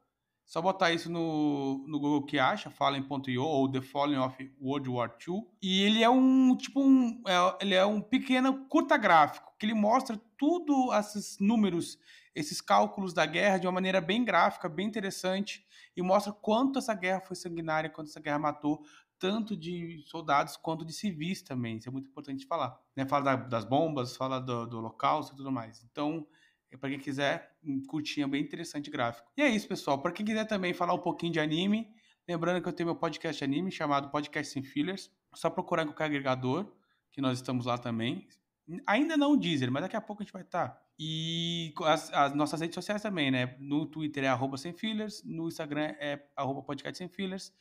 Speaker 1: só botar isso no, no Google que acha, Fallen.io ou The Fallen of World War II. E ele é um tipo um. É, ele é um pequeno curta gráfico que ele mostra tudo esses números, esses cálculos da guerra de uma maneira bem gráfica, bem interessante, e mostra quanto essa guerra foi sanguinária, quanto essa guerra matou tanto de soldados quanto de civis também. Isso é muito importante falar. Né? Fala da, das bombas, fala do, do holocausto e tudo mais. Então, para quem quiser, curtinha bem interessante gráfico. E é isso, pessoal. Para quem quiser também falar um pouquinho de anime, lembrando que eu tenho meu podcast de anime chamado Podcast Sem Fillers. É só procurar em qualquer agregador, que nós estamos lá também. Ainda não o Deezer, mas daqui a pouco a gente vai estar. Tá. E as, as, nossas redes sociais também, né? No Twitter é arroba sem fillers, no Instagram é arroba podcast sem fillers.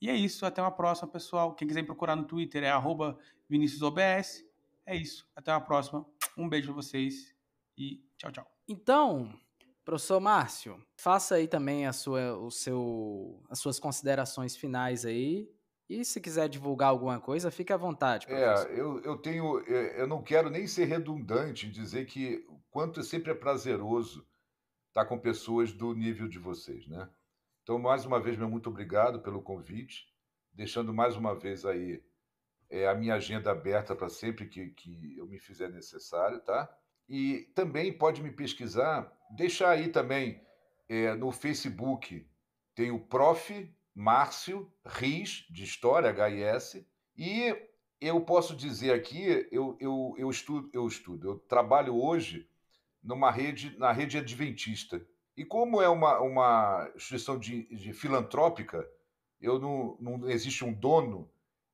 Speaker 1: E é isso, até uma próxima, pessoal. Quem quiser procurar no Twitter é arroba ViniciusOBS. É isso, até uma próxima. Um beijo pra vocês
Speaker 2: e tchau, tchau. Então, professor Márcio, faça aí também a sua, o seu, as suas considerações finais aí. E se quiser divulgar alguma coisa, fique à vontade. É, professor. É,
Speaker 3: eu, eu tenho, é, eu não quero nem ser redundante em dizer que o quanto é sempre é prazeroso estar com pessoas do nível de vocês, né? Então, mais uma vez, meu muito obrigado pelo convite, deixando mais uma vez aí é, a minha agenda aberta para sempre que, que eu me fizer necessário, tá? E também pode me pesquisar, deixar aí também é, no Facebook, tem o Prof. Márcio Riz, de História, HIS, e eu posso dizer aqui, eu, eu, eu, estudo, eu estudo, eu trabalho hoje numa rede, na rede adventista. E como é uma, uma instituição de, de filantrópica, eu não, não existe um dono,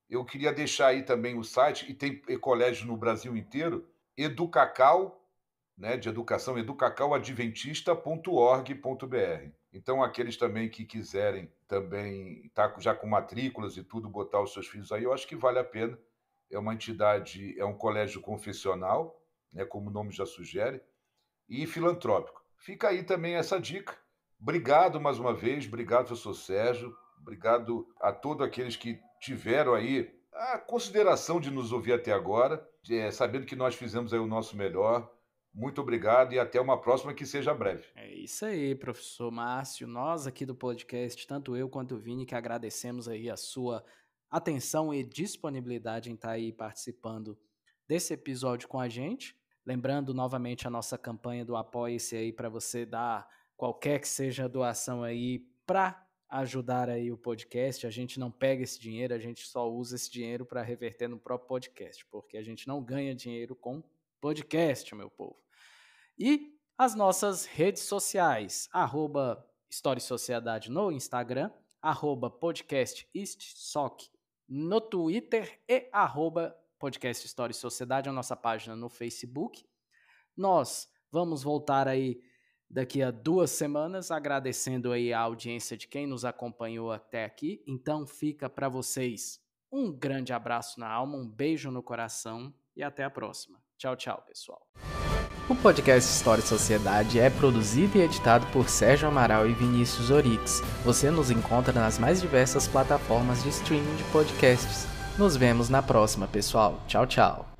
Speaker 3: eu queria deixar aí também o site, e tem colégio no Brasil inteiro, educacal né, de educação, educacauadventista.org.br. Então, aqueles também que quiserem também estar tá já com matrículas e tudo, botar os seus filhos aí, eu acho que vale a pena. É uma entidade, é um colégio confessional, né, como o nome já sugere, e filantrópico. Fica aí também essa dica. Obrigado mais uma vez, obrigado, professor Sérgio, obrigado a todos aqueles que tiveram aí a consideração de nos ouvir até agora, é, sabendo que nós fizemos aí o nosso melhor muito obrigado e até uma próxima que seja breve.
Speaker 2: É isso aí, professor Márcio. Nós aqui do podcast, tanto eu quanto o Vini, que agradecemos aí a sua atenção e disponibilidade em estar tá aí participando desse episódio com a gente. Lembrando novamente a nossa campanha do apoio se aí para você dar qualquer que seja a doação aí para ajudar aí o podcast. A gente não pega esse dinheiro, a gente só usa esse dinheiro para reverter no próprio podcast, porque a gente não ganha dinheiro com podcast, meu povo. E as nossas redes sociais, arroba História e Sociedade no Instagram, arroba podcast Istsoc no Twitter e arroba podcast História e Sociedade, a nossa página no Facebook. Nós vamos voltar aí daqui a duas semanas, agradecendo aí a audiência de quem nos acompanhou até aqui. Então fica para vocês um grande abraço na alma, um beijo no coração e até a próxima. Tchau, tchau, pessoal. O podcast História e Sociedade é produzido e editado por Sérgio Amaral e Vinícius Orix. Você nos encontra nas mais diversas plataformas de streaming de podcasts. Nos vemos na próxima, pessoal. Tchau, tchau.